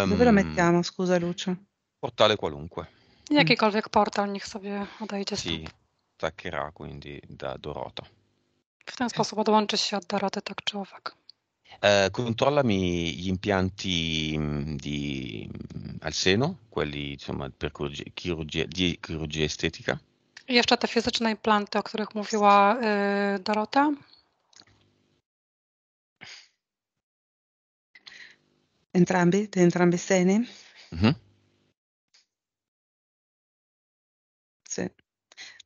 Um, Dove lo mettiamo, scusa Lucio? Portale qualunque. Jakikolwiek portal, niech sobie odejdzie stąd. Sì, Takira, quindi da Dorota. W ten sposób odłączy się od Doroty tak czy owak. Eh, controllami gli impianti mm, di, mm, al seno, quelli insomma, per chirurgia, di chirurgia estetica. Jeszcze te fizyczne implanty, o których mówiła y, Dorota. Entrambi, di entrambi i seni? Mhm. Sì.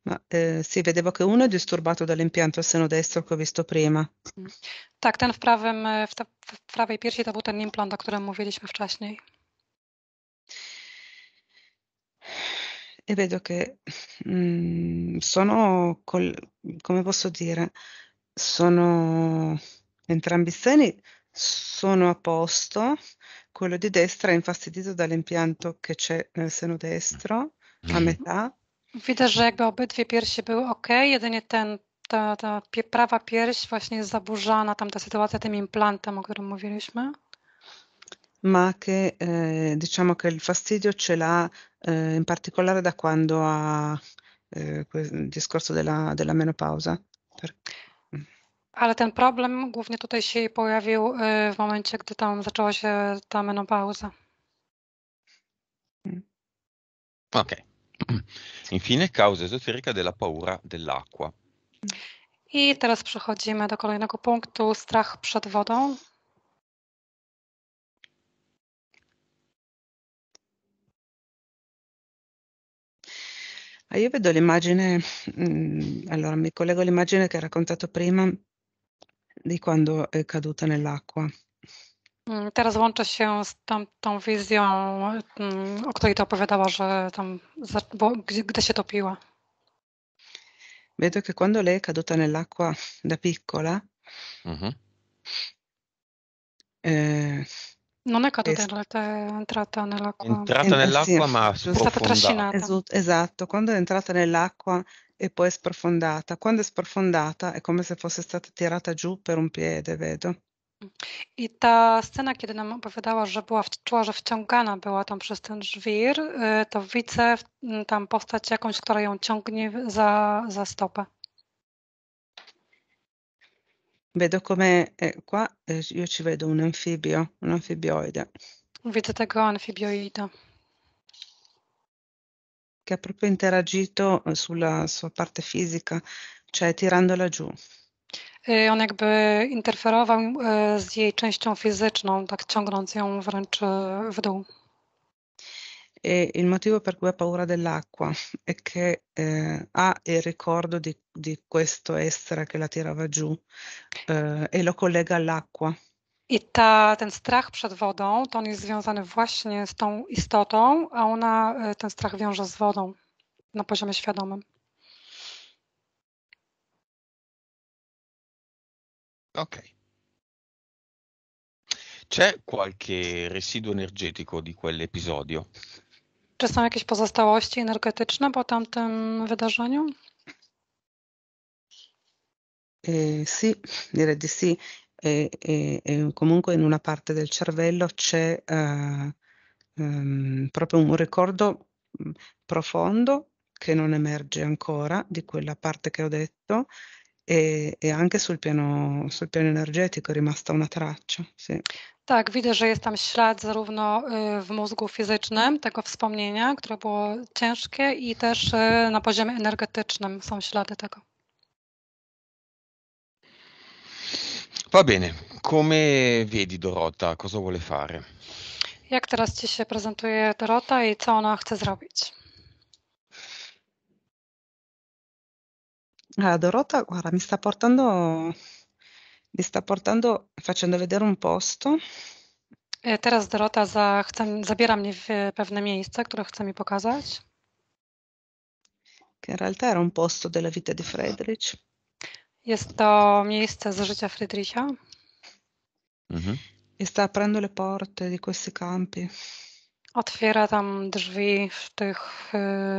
Ma eh, sì, vedevo che uno è disturbato dall'impianto al seno destro che ho visto prima. Mm. Tak, ten w, prawym, w, ta, w prawej piersi to był ten implant, o którym mówiliśmy wcześniej. E vedo che mh, mm, sono, col, come posso dire, sono entrambi i seni sono a posto, quello di destra è infastidito dall'impianto che c'è nel seno destro a mm. metà Widać, że jakby obydwie piersi były ok, jedynie ten, ta, ta prawa pierś właśnie jest zaburzana, tam ta sytuacja tym implantem, o którym mówiliśmy. Ma che eh, diciamo che il fastidio ce l'ha eh, in particolare da quando ha eh, il discorso della, della menopausa. Per... Mm. Ale ten problem głównie tutaj się pojawił e, w momencie, gdy tam zaczęła się ta menopauza. Mm. Okej. Okay. Infine, causa esoterica della paura dell'acqua. I teraz przechodzimy do kolejnego punktu strach przed wodą. Io vedo l'immagine, mm, allora mi collego all'immagine che ha raccontato prima di quando è caduta nell'acqua. Mm, teraz łączę się z tam, tą wizją, mm, o której to opowiadała, że tam, bo, gdzie, gdy się topiła. Vedo che quando lei è caduta nell'acqua da piccola, uh-huh. eh, non è caduta, in è entrata nell'acqua. È entrata eh, nell'acqua, ma è stata trascinata. Esatto, quando è entrata nell'acqua e poi è sprofondata. Quando è sprofondata è come se fosse stata tirata giù per un piede, vedo. I ta scena, kiedy nam opowiadała, że była, czuła, że wciągana była tam przez ten żwir, y, to widzę mm, tam postać jakąś, która ją ciągnie za, za stopę. Vedo come eh, qua eh, io ci vedo un anfibio, un anfibioide. Widzę tego anfibioida. Che ha proprio interagito eh, sulla sua parte fisica, cioè tirandola giù. Y, on jakby interferował y, z jej częścią fizyczną, tak ciągnąc ją wręcz y, w dół. E il motivo per cui ha paura dell'acqua è che eh, ha il ricordo di, di, questo essere che la tirava giù eh, e lo collega all'acqua. I ta, ten strach przed wodą, to on jest związany właśnie z tą istotą, a ona e, ten strach wiąże z wodą na poziomie świadomym. Ok. C'è qualche residuo energetico di quell'episodio? Czy są jakieś pozostałości energetyczne po tamtym wydarzeniu? Eh, sì, direi di sì. E, e, e comunque in una parte del cervello c'è uh, um, proprio un ricordo mm, profondo che non emerge ancora di quella parte che ho detto e, e anche sul piano, sul piano energetico è rimasta una traccia. Sì. Tak, widzę, że jest tam ślad zarówno e, w mózgu fizycznym tego wspomnienia, które było ciężkie, i też e, na poziomie energetycznym są ślady tego. Va bene, come vedi Dorota, cosa vuole fare? Jak teraz ci się prezentuje Dorota i co ona chce zrobić? Ah, Dorota, guarda, mi sta portando, mi sta portando, facendo vedere un posto. E teraz Dorota za, chce, zabiera mnie w e, pewne miejsce, które chce mi pokazać. che in realtà era un posto della vita di Friedrich. Jest to miejsce z życia Friedricha Mhm. E sta aprendo le porte di questi campi. Otwiera tam drzwi w, tych,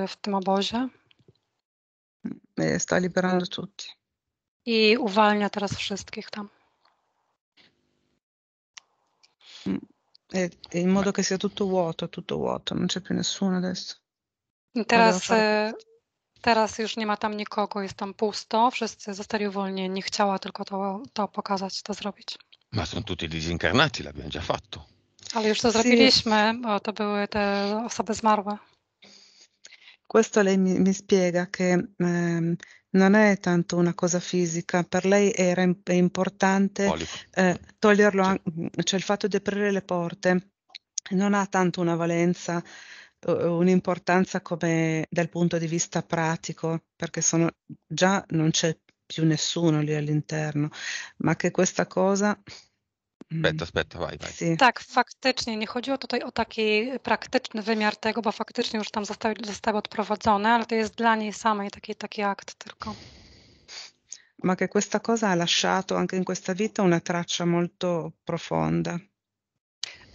w tym obozie sta liberando tutti. I uwalnia teraz wszystkich tam. Mm. in modo che sia tutto vuoto, tutto vuoto, non c'è più nessuno adesso. Teraz, e, teraz już nie ma tam nikogo, jest tam pusto, wszyscy zostali uwolnieni. Chciała tylko to, to pokazać, to zrobić. Ma sono tutti disincarnati, l'abbiamo già fatto. Ale już to zrobiliśmy, bo to były te osoby zmarłe. Questo lei mi, mi spiega che ehm, non è tanto una cosa fisica, per lei era imp- importante eh, mm. toglierlo, an- mm, cioè il fatto di aprire le porte non ha tanto una valenza, un'importanza come dal punto di vista pratico, perché sono, già non c'è più nessuno lì all'interno, ma che questa cosa Beta, mm. beta, bye, bye. Tak, faktycznie. Nie chodziło tutaj o taki praktyczny wymiar tego, bo faktycznie już tam zostały, zostały odprowadzone, ale to jest dla niej samej taki, taki akt tylko. Ma che questa cosa ha lasciato anche in questa vita una traccia molto profonda.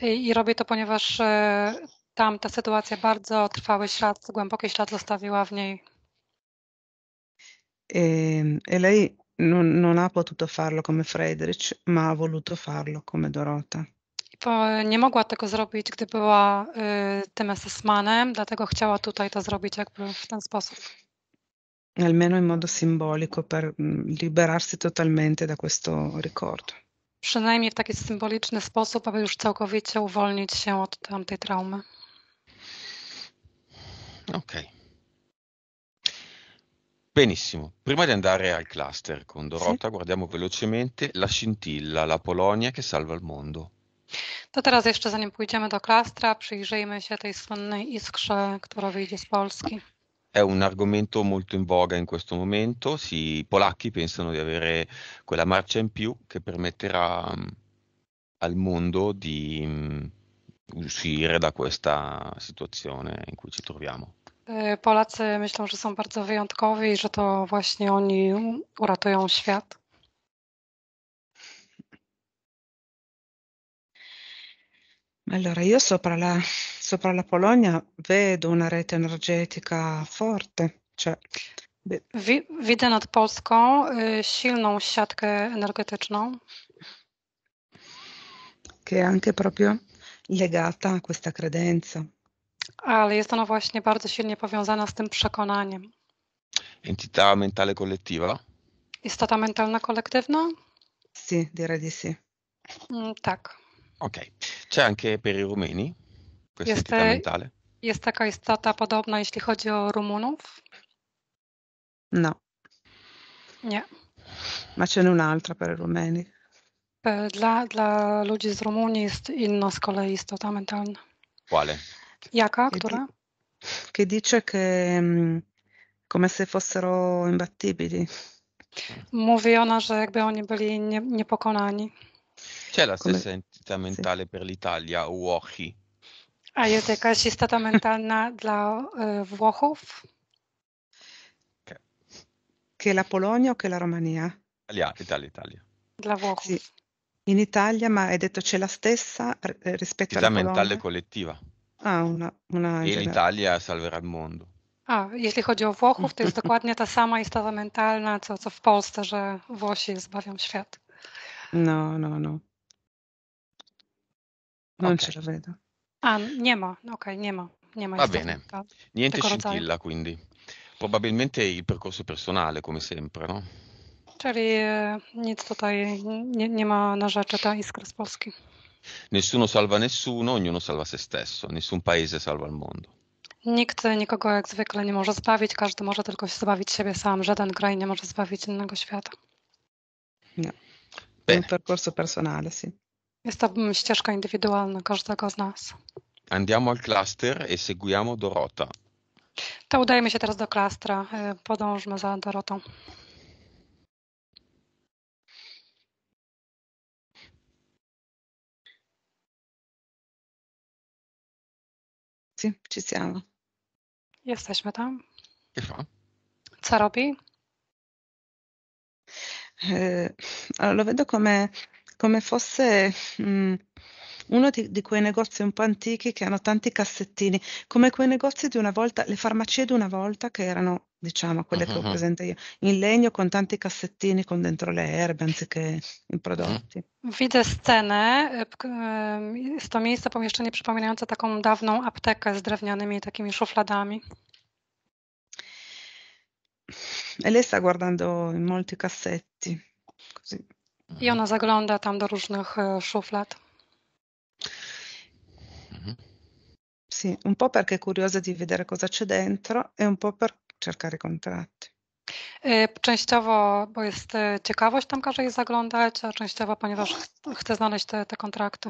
I, i robię to, ponieważ e, tam ta sytuacja bardzo trwały ślad, głęboki ślad zostawiła w niej. E, e lei non, non ha potuto farlo come Friedrich, ma ha voluto farlo come Dorota. Bo e, nie mogła tego zrobić, gdy była y, tym assessmanem, dlatego chciała tutaj to zrobić jakby w ten sposób. Almeno in modo simbolico per mm, liberarsi totalmente da questo ricordo. Przynajmniej w taki symboliczny sposób, aby już całkowicie uwolnić się od tamtej traumy. Okej. Benissimo, prima di andare al cluster con Dorota, sì. guardiamo velocemente la scintilla, la Polonia che salva il mondo. To teraz jeszcze zanim pójdziemy do klastra, przyjrzyjmy się tej słynnej iskrze, która wyjdzie z Polski. È un argomento molto in voga in questo momento, si, i polacchi pensano di avere quella marcia in più che permetterà mm, al mondo di mm, uscire da questa situazione in cui ci troviamo. Y, Polacy myślą, że są bardzo wyjątkowi i że to właśnie oni uratują świat. Allora, io sopra la, sopra la Polonia vedo una rete energetica forte. Cioè... Wi widzę nad Polską y, silną siatkę energetyczną. Che è anche proprio legata a questa credenza ale jest ona właśnie bardzo silnie powiązana z tym przekonaniem. Entità mentale collettiva? Istota mentalna kolektywna? Sì, direi di sì. Mm, tak. Ok. C'è anche per i rumeni questa jest, entità mentale? Jest taka istota podobna, jeśli chodzi o Rumunów? No. Nie. Ma c'è un'altra per i rumeni? Dla, dla ludzi z Rumunii jest inna z kolei istota mentalna. Quale? Yaka, esatto. che, che dice che mm, come se fossero imbattibili. Mówi ona, że jakby oni byli nie, niepokonani. C'è la stessa Come- entità mentale per l'Italia, Uochi. A ah, jest jakaś istota mentalna dla e, eh, Włochów? Che la Polonia o che la Romania? Italia, Italia, Italia. Dla Włochów. Sì. In Italia, ma hai detto c'è la stessa eh, rispetto alla Entità mentale collettiva. A, ah, una, una I źle. Italia salverà il mondo. A, jeśli chodzi o Włochów, to jest dokładnie ta sama istota mentalna, co, co w Polsce, że Włosi zbawią świat. No, no, no. Non ce la vedo. Ah, nie ma, ok, nie ma. Va bene, mental. niente scintilla quindi. Probabilmente il percorso personale, come sempre, no? Czyli nic tutaj nie, nie ma na rzeczy ta iskra z Polski. Nessuno salva nessuno, ognuno salva se stesso, nessun paese salva il mondo. Nikt nikogo jak zwykle nie może zbawić, każdy może tylko zbawić siebie sam, żaden kraj nie może zbawić innego świata. No. percorso personale, sì. Jest to ścieżka indywidualna każdego z nas. Andiamo al cluster e seguiamo Dorota. To udajemy się teraz do klastra, y, podążmy za Dorotą. Adaci, ci siamo. Jesteśmy tam. Chyba. Co robi? Eh, lo vedo come, come fosse mh, mm, uno di, di, quei negozi un po' antichi che hanno tanti cassettini, come quei negozi di una volta, le farmacie di una volta che erano, diciamo, quelle uh-huh. che ho ah, ah, ah. presente io, in legno con tanti cassettini con dentro le erbe anziché i prodotti. Mm-hmm. Widzę scenę, jest ehm, to miejsce, pomieszczenie przypominające taką dawną aptekę z drewnianymi takimi szufladami. E lei sta guardando in molti cassetti. Così. I ona zagląda tam do różnych szuflad. Sì, un po' perché curiosa di vedere cosa c'è dentro e un po' per cercare kontrakty. Częściowo, bo jest ciekawość tam każe jej zaglądać, a częściowo, ponieważ ch- chcę znaleźć te, te kontrakty.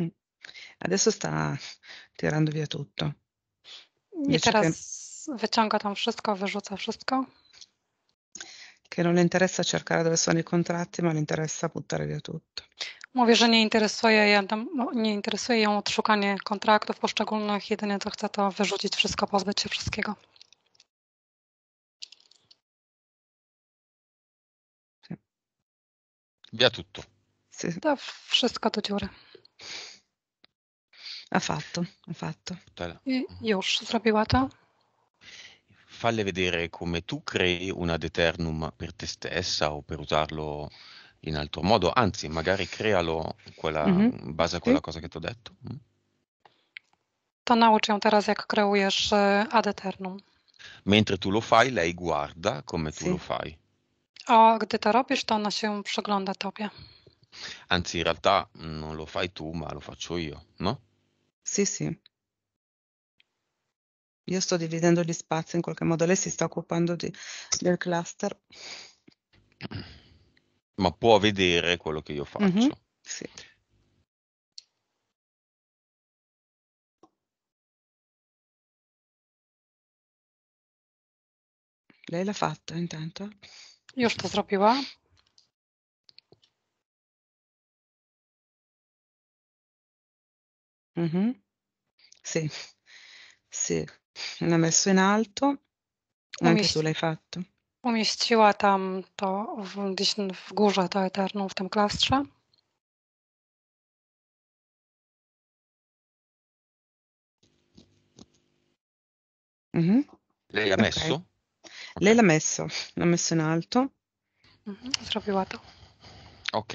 Mm. Adesso sta tirando via tutto. I teraz che... wyciąga tam wszystko, wyrzuca wszystko. Che non le interessa cercare dove sono i contratti, ma le interessa buttare via tutto. Mówię, że nie interesuje, ją, no, nie interesuje ją odszukanie kontraktów poszczególnych. Jedynie to chce to wyrzucić wszystko, pozbyć się wszystkiego. Ja tutto. Da wszystko do dziury. Ha fatto, ha fatto. już zrobiła to. Falle vedere come tu crei un ad eternum per te stessa o per usarlo in altro modo, anzi magari crealo quella, mm-hmm. base a quella cosa che ti ho detto. Mm. To naucz ją teraz, jak kreujesz ad eternum. Mentre tu lo fai, lei guarda come tu sì. lo fai. O, gdy to robisz, to ona się przygląda tobie. Anzi, in realtà mm, non lo fai tu, ma lo faccio io, no? Sì, sì. Io sto dividendo gli spazi in qualche modo, lei si sta occupando di, del cluster. ma può vedere quello che io mhm. faccio. Mm-hmm, sì. Lei l'ha fatto intanto? Io sto proprio qua. Mm-hmm. Sì, sì, l'ha messo in alto, non anche mi... tu l'hai fatto. Umieściła tam to w, gdzieś w górze, to eterną w tym klastrze. Mhm. Lei l'ha messo? Okay. Lei l'ha messo, l'ha messo in alto. Mhm, zrobiła to. Ok,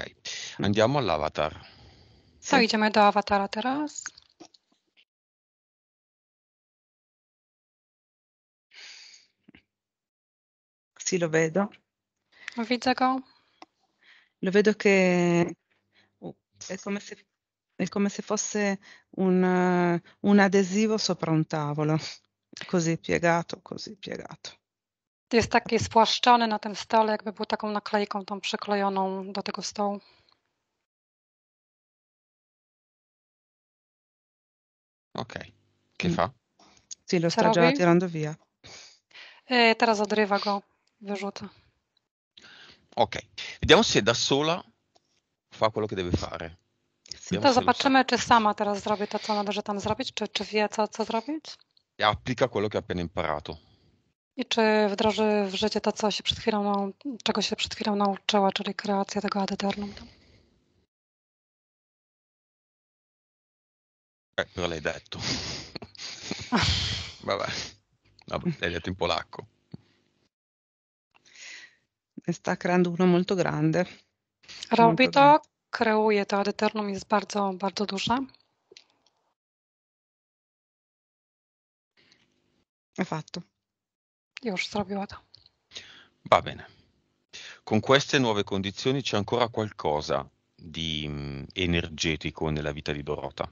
andiamo all'avatar. Co, idziemy do awatara teraz? Sì, lo vedo. Widzę go. Lo vedo che è come se, è come se fosse un, un adesivo sopra un tavolo, così piegato, così piegato. Jest taki spłaszczony na tym stole, jakby był taką naklejką tą przyklejoną do tego stołu. Okej. Okay. Mm. Che fa? Sì, lo sta già tirando via. E, teraz odrywa go. Wyrzucę. Ok. Vediamo se da sola fa quello che deve fare. Vediamo to zobaczymy, czy sama teraz zrobi to, co należy tam zrobić, czy, czy wie, co, co zrobić. E applica quello che ha appena imparato. I czy cioè, wdroży w życie to, co się przed chwilą, czego się przed chwilą nauczyła, czyli kreacja tego ad Eh, però l'hai detto. Vabbè. Vabbè, l'hai detto in polacco sta creando uno molto grande. Robi to, kreuje to, Adyternum jest bardzo, bardzo duże. È fatto. Już zrobiła to. Va bene. Con queste nuove condizioni c'è ancora qualcosa di mm, energetico nella vita di Dorota.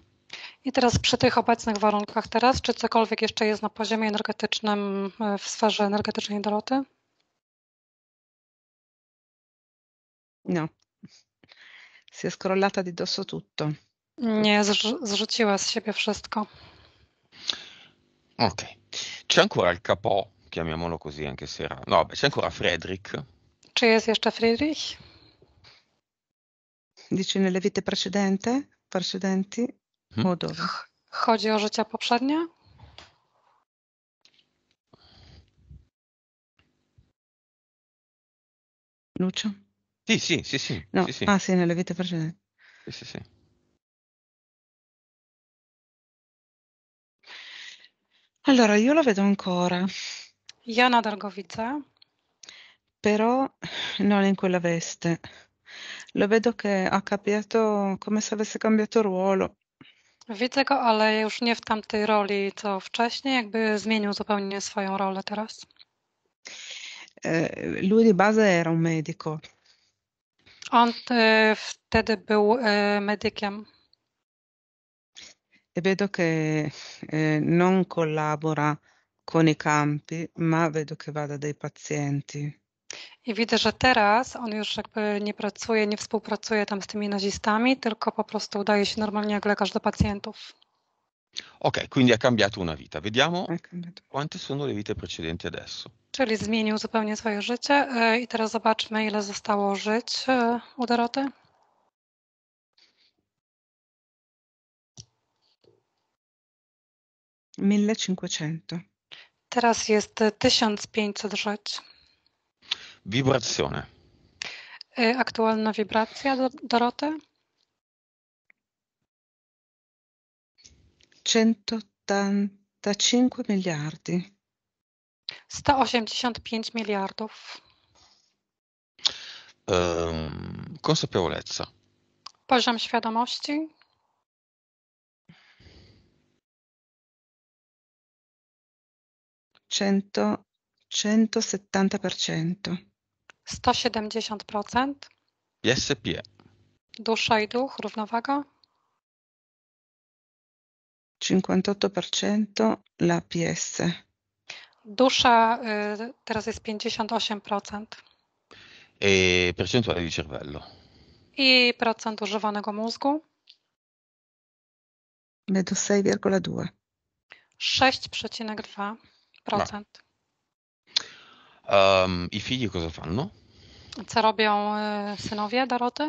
I teraz przy tych obecnych warunkach teraz, czy cokolwiek jeszcze jest na poziomie energetycznym w sferze energetycznej Doroty? No. Si è scrollata di dosso tutto. Nie, zrzu- zrzuciła z siebie wszystko. Ok. C'è ancora il capo, chiamiamolo così, anche se era... No, beh, c'è ancora Frederick. Czy jest jeszcze Friedrich? Dici nelle vite precedente, precedenti hmm? o dove? Chodzi o życia poprzednie? Lucio? Sì, sì, sì, sì. No. sì, sì. Ah, sì, nelle vite precedenti. Sì, sì, sì. Allora, io la vedo ancora, Io nadal go widzę. però non in quella veste. Lo vedo che ha cambiato, come se avesse cambiato ruolo. Widzę go, ale już nie w tamtej roli, co wcześniej, jakby zmienił zupełnie swoją rolę teraz. Eh, lui di base era un medico, On y, wtedy był y, medykiem. Vedo che e, non collabora con i campi, ma vedo che vada dei pazienti. I widzę, że teraz on już jakby nie pracuje, nie współpracuje tam z tymi nazistami, tylko po prostu udaje się normalnie jak lekarz do pacjentów. Ok, quindi ha cambiato una vita. Vediamo quante sono le vite precedenti adesso. Czyli zmienił zupełnie swoje życie e, i teraz zobaczmy, ile zostało żyć e, u Doroty. Teraz jest 1500 żyć. Vibrazione. E, aktualna wibracja Doroty? 185 miliardi. 185 miliardów. Ehm, konsepełleca. Poziom świadomości. Cento, 170%. 170%. SP. Dusza i duch, równowaga. 58% per cento l'APS. Dusza y, teraz jest 58%. E percentuale di cervello. I procent używanego mózgu? Vedo 6,2. 6,2%. Um, I figli cosa fanno? Co robią y, synowie Doroty?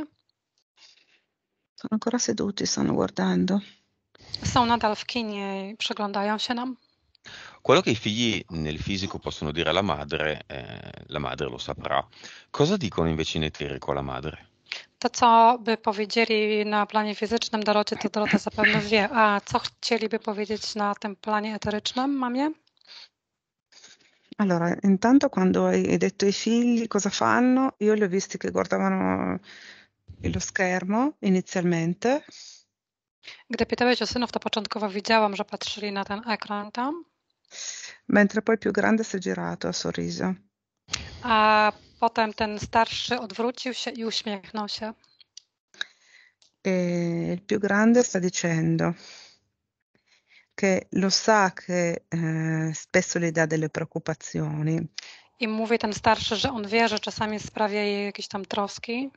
Sono ancora seduti, stanno guardando. Są nadal w kinie i przyglądają się nam? Quello che i figli nel fisico possono dire alla madre, eh, la madre lo saprà. Cosa dicono invece in eterico alla madre? To, co by powiedzieli na planie fizycznym Dorocie, to Dorota zapewne wie. A co chcieliby powiedzieć na tym planie eterycznym, mamie? Allora, intanto quando hai detto ai figli cosa fanno, io li ho visti che guardavano lo schermo inizialmente, Gdy pytałeś o synów, to początkowo widziałam, że patrzyli na ten ekran tam. Mentre poi più grande si girato a sorriso. A potem ten starszy odwrócił się i uśmiechnął się. E il più grande sta dicendo che lo sa che eh, spesso le dà delle preoccupazioni. I mówi ten starszy, że on wie, że czasami sprawia jej jakieś tam troski.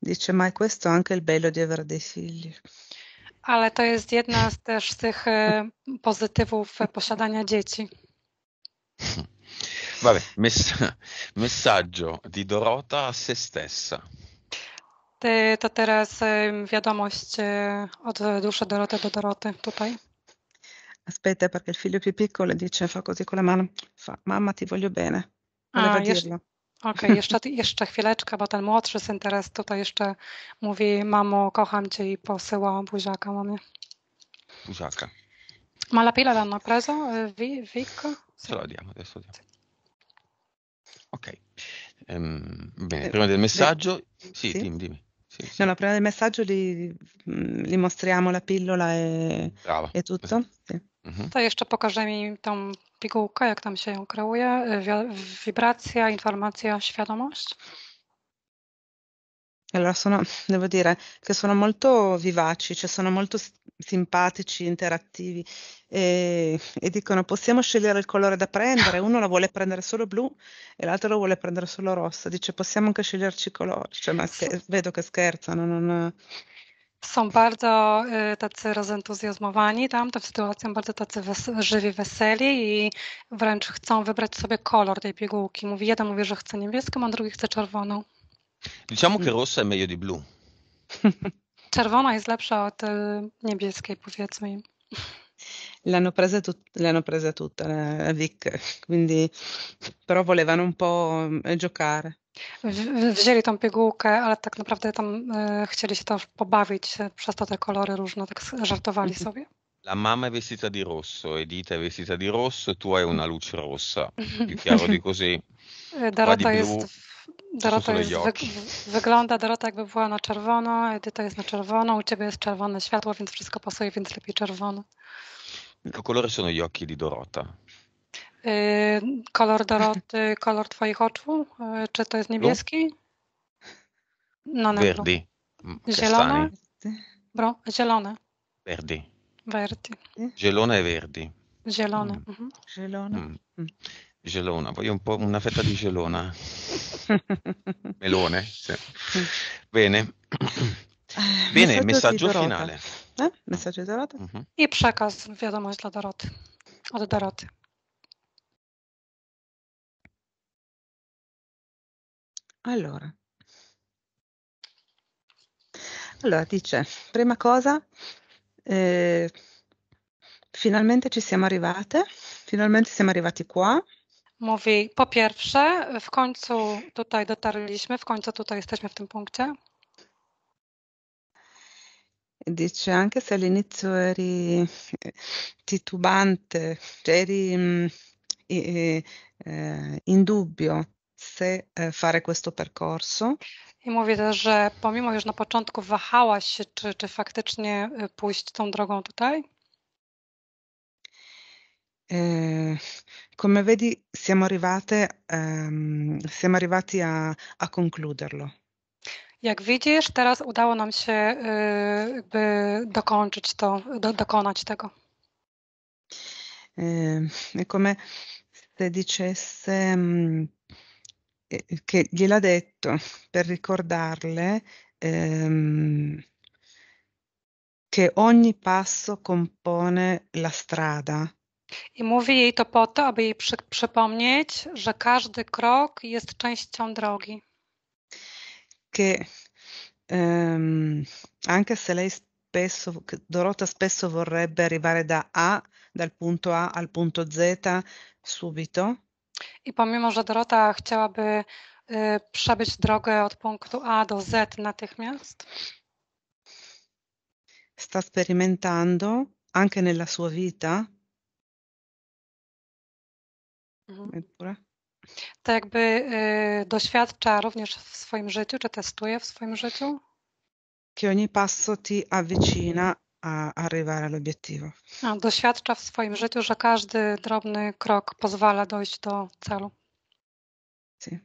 Dice, ma è questo anche il bello di avere dei figli. Ale to jest jedna z też z tych pozytywów posiadania dzieci. Vabbè, mess messaggio di Dorota a se stessa. To teraz wiadomość od duszy Doroty do Doroty tutaj. Aspetta perché il figlio più piccolo dice, fa così con la mano, fa mamma ti voglio bene. Voleva ah, dirlo. Jeszcze... Okej, okay, jeszcze, jeszcze chwileczkę, bo ten młodszy syn teraz tutaj jeszcze mówi mamo, kocham cię i posyła buziaka mamie. Buziaka. Ma la pila l'hanno preso? Vi, Vic? Sì. lo diamo, adesso lo diamo. Ok. Ehm, bene, eh, prima del messaggio... Sì, sì. dimmi, dimmi. Sì, sì. No, no, prima del messaggio gli, li mostriamo la pillola e, Brava. e tutto. Sì. Mhm. To jeszcze pokażemy im tą pigułkę, jak tam się ją kreuje. Wibracja, informacja, świadomość. Allora, sono, devo dire che sono molto vivaci, cioè sono molto simpatici, interattivi e, e, dicono possiamo scegliere il colore da prendere, uno la vuole prendere solo blu e l'altro la vuole prendere solo rossa, dice possiamo anche sceglierci i colori, cioè, ma vedo che scherzano, non... są bardzo y, tacy rozentuzjazmowani tam tą sytuacją, bardzo tacy wes- żywi, weseli i wręcz chcą wybrać sobie kolor tej pigułki. Mówi, jeden mówi, że chce niebieską, a drugi chce czerwoną. Diciamo che rossa è meglio di blu. Czerwona jest lepsza od y, niebieskiej, powiedzmy im. L'hanno presa, tut- l'hanno presa tutta la eh, Vic, quindi però volevano un po' mm, giocare wzięli tą pigułkę, ale tak naprawdę tam e, chcieli się tam pobawić przez to te kolory różne, tak żartowali mhm. sobie. La mamma è vestita di rosso, Edita è vestita di rosso e tu hai una luce rossa. Più chiaro di così. E Dorota di jest, Dorota jest wy, wygląda Dorota jakby była na czerwono, Edita jest na czerwono, u ciebie jest czerwone światło, więc wszystko pasuje, więc lepiej czerwono. Tylko colore są gli occhi di Dorota? Y, kolor Doroty, kolor twoich oczu? Y, czy to jest niebieski? No, negro. Verdi. Zielone? Bro, zielone. Verdi. Verdi. Gelone e verdi. Gelone. Mm. Mm-hmm. Gelona. Mm. Gelona, mm. voglio un po' una fetta di gelona. Melone. Sì. Mm. Bene. Bene, messaggio, finale. Eh? Messaggio Dorota. Mm-hmm. I przekaz, wiadomość dla Doroty. Od Doroty. Allora allora dice: prima cosa, ehm, finalmente ci siamo arrivate, finalmente siamo arrivati qua. Mówi, po pierwsze, w końcu tutaj dotarliśmy, w końcu tutaj jesteśmy w tym punkcie. Dice, anche se all'inizio eri eh, titubante, cioè eri mh, mm, i- i- eh, eh, in dubbio se fare questo percorso. I mówię też, że pomimo już na początku wahałaś się, czy, czy faktycznie e, pójść tą drogą tutaj? Eh, come vedi, siamo, arrivate, um, siamo arrivati a, a concluderlo. Jak widzisz, teraz udało nam się y, jakby dokończyć to, do, dokonać tego. Eh, è e, come se dicesse mm, eh, che gliel'ha detto per ricordarle ehm, che ogni passo compone la strada. I mówi jej to po to, aby jej przy, przypomnieć, że każdy krok jest częścią drogi. Che ehm, anche se lei spesso, Dorota spesso vorrebbe arrivare da A, dal punto A al punto Z subito, I pomimo, że Dorota chciałaby y, przebyć drogę od punktu A do Z natychmiast? Sta sperimentando anche nella sua vita. Mhm. To jakby y, doświadcza również w swoim życiu, czy testuje w swoim życiu? Che ogni passo ti avvicina a arrivare all'obiettivo. No, doświadcza w swoim życiu, że każdy drobny krok pozwala dojść do celu. Sì.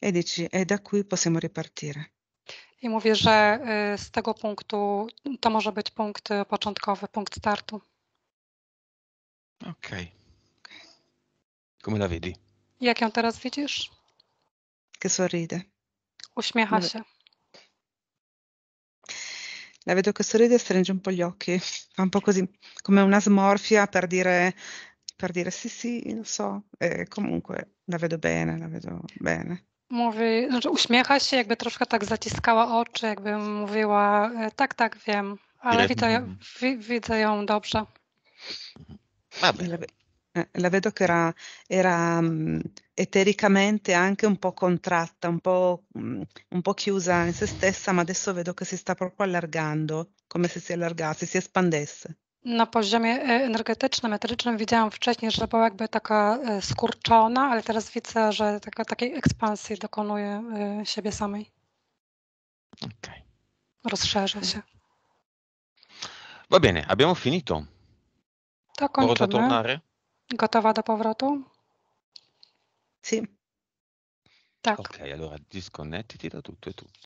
E dici, e da qui possiamo ripartire. I mówię, że y, z tego punktu to może być punkt początkowy, punkt startu. Ok. Come la vedi? Jak ją teraz widzisz? Che sorride. Uśmiecha się la vedo che sorride e stringe un po' gli occhi, fa un po' così, come una smorfia per dire, per dire sì sì, lo so, e comunque la vedo bene, la vedo bene. Mówi, znaczy uśmiecha się, jakby troszkę tak zaciskała oczy, jakby mówiła, e, tak, tak, wiem, ale widzę, mhm. wi, widzę ją dobrze. Mhm. Mamy. Eh, la vedo che era, era mh, mm, etericamente anche un po' contratta, un po', mh, mm, un po', chiusa in se stessa, ma adesso vedo che si sta proprio allargando, come se si allargasse, si espandesse. Na poziomie e, energetycznym, metrycznym widziałam wcześniej, że była jakby taka e, skurczona, ale teraz widzę, że taka, takiej ekspansji dokonuje e, siebie samej. Okay. Rozszerza się. Va bene, abbiamo finito. Voto tornare? Gotowa do powrotu? Sì. Tak. Ok, allora disconnettiti da tutto e tutti.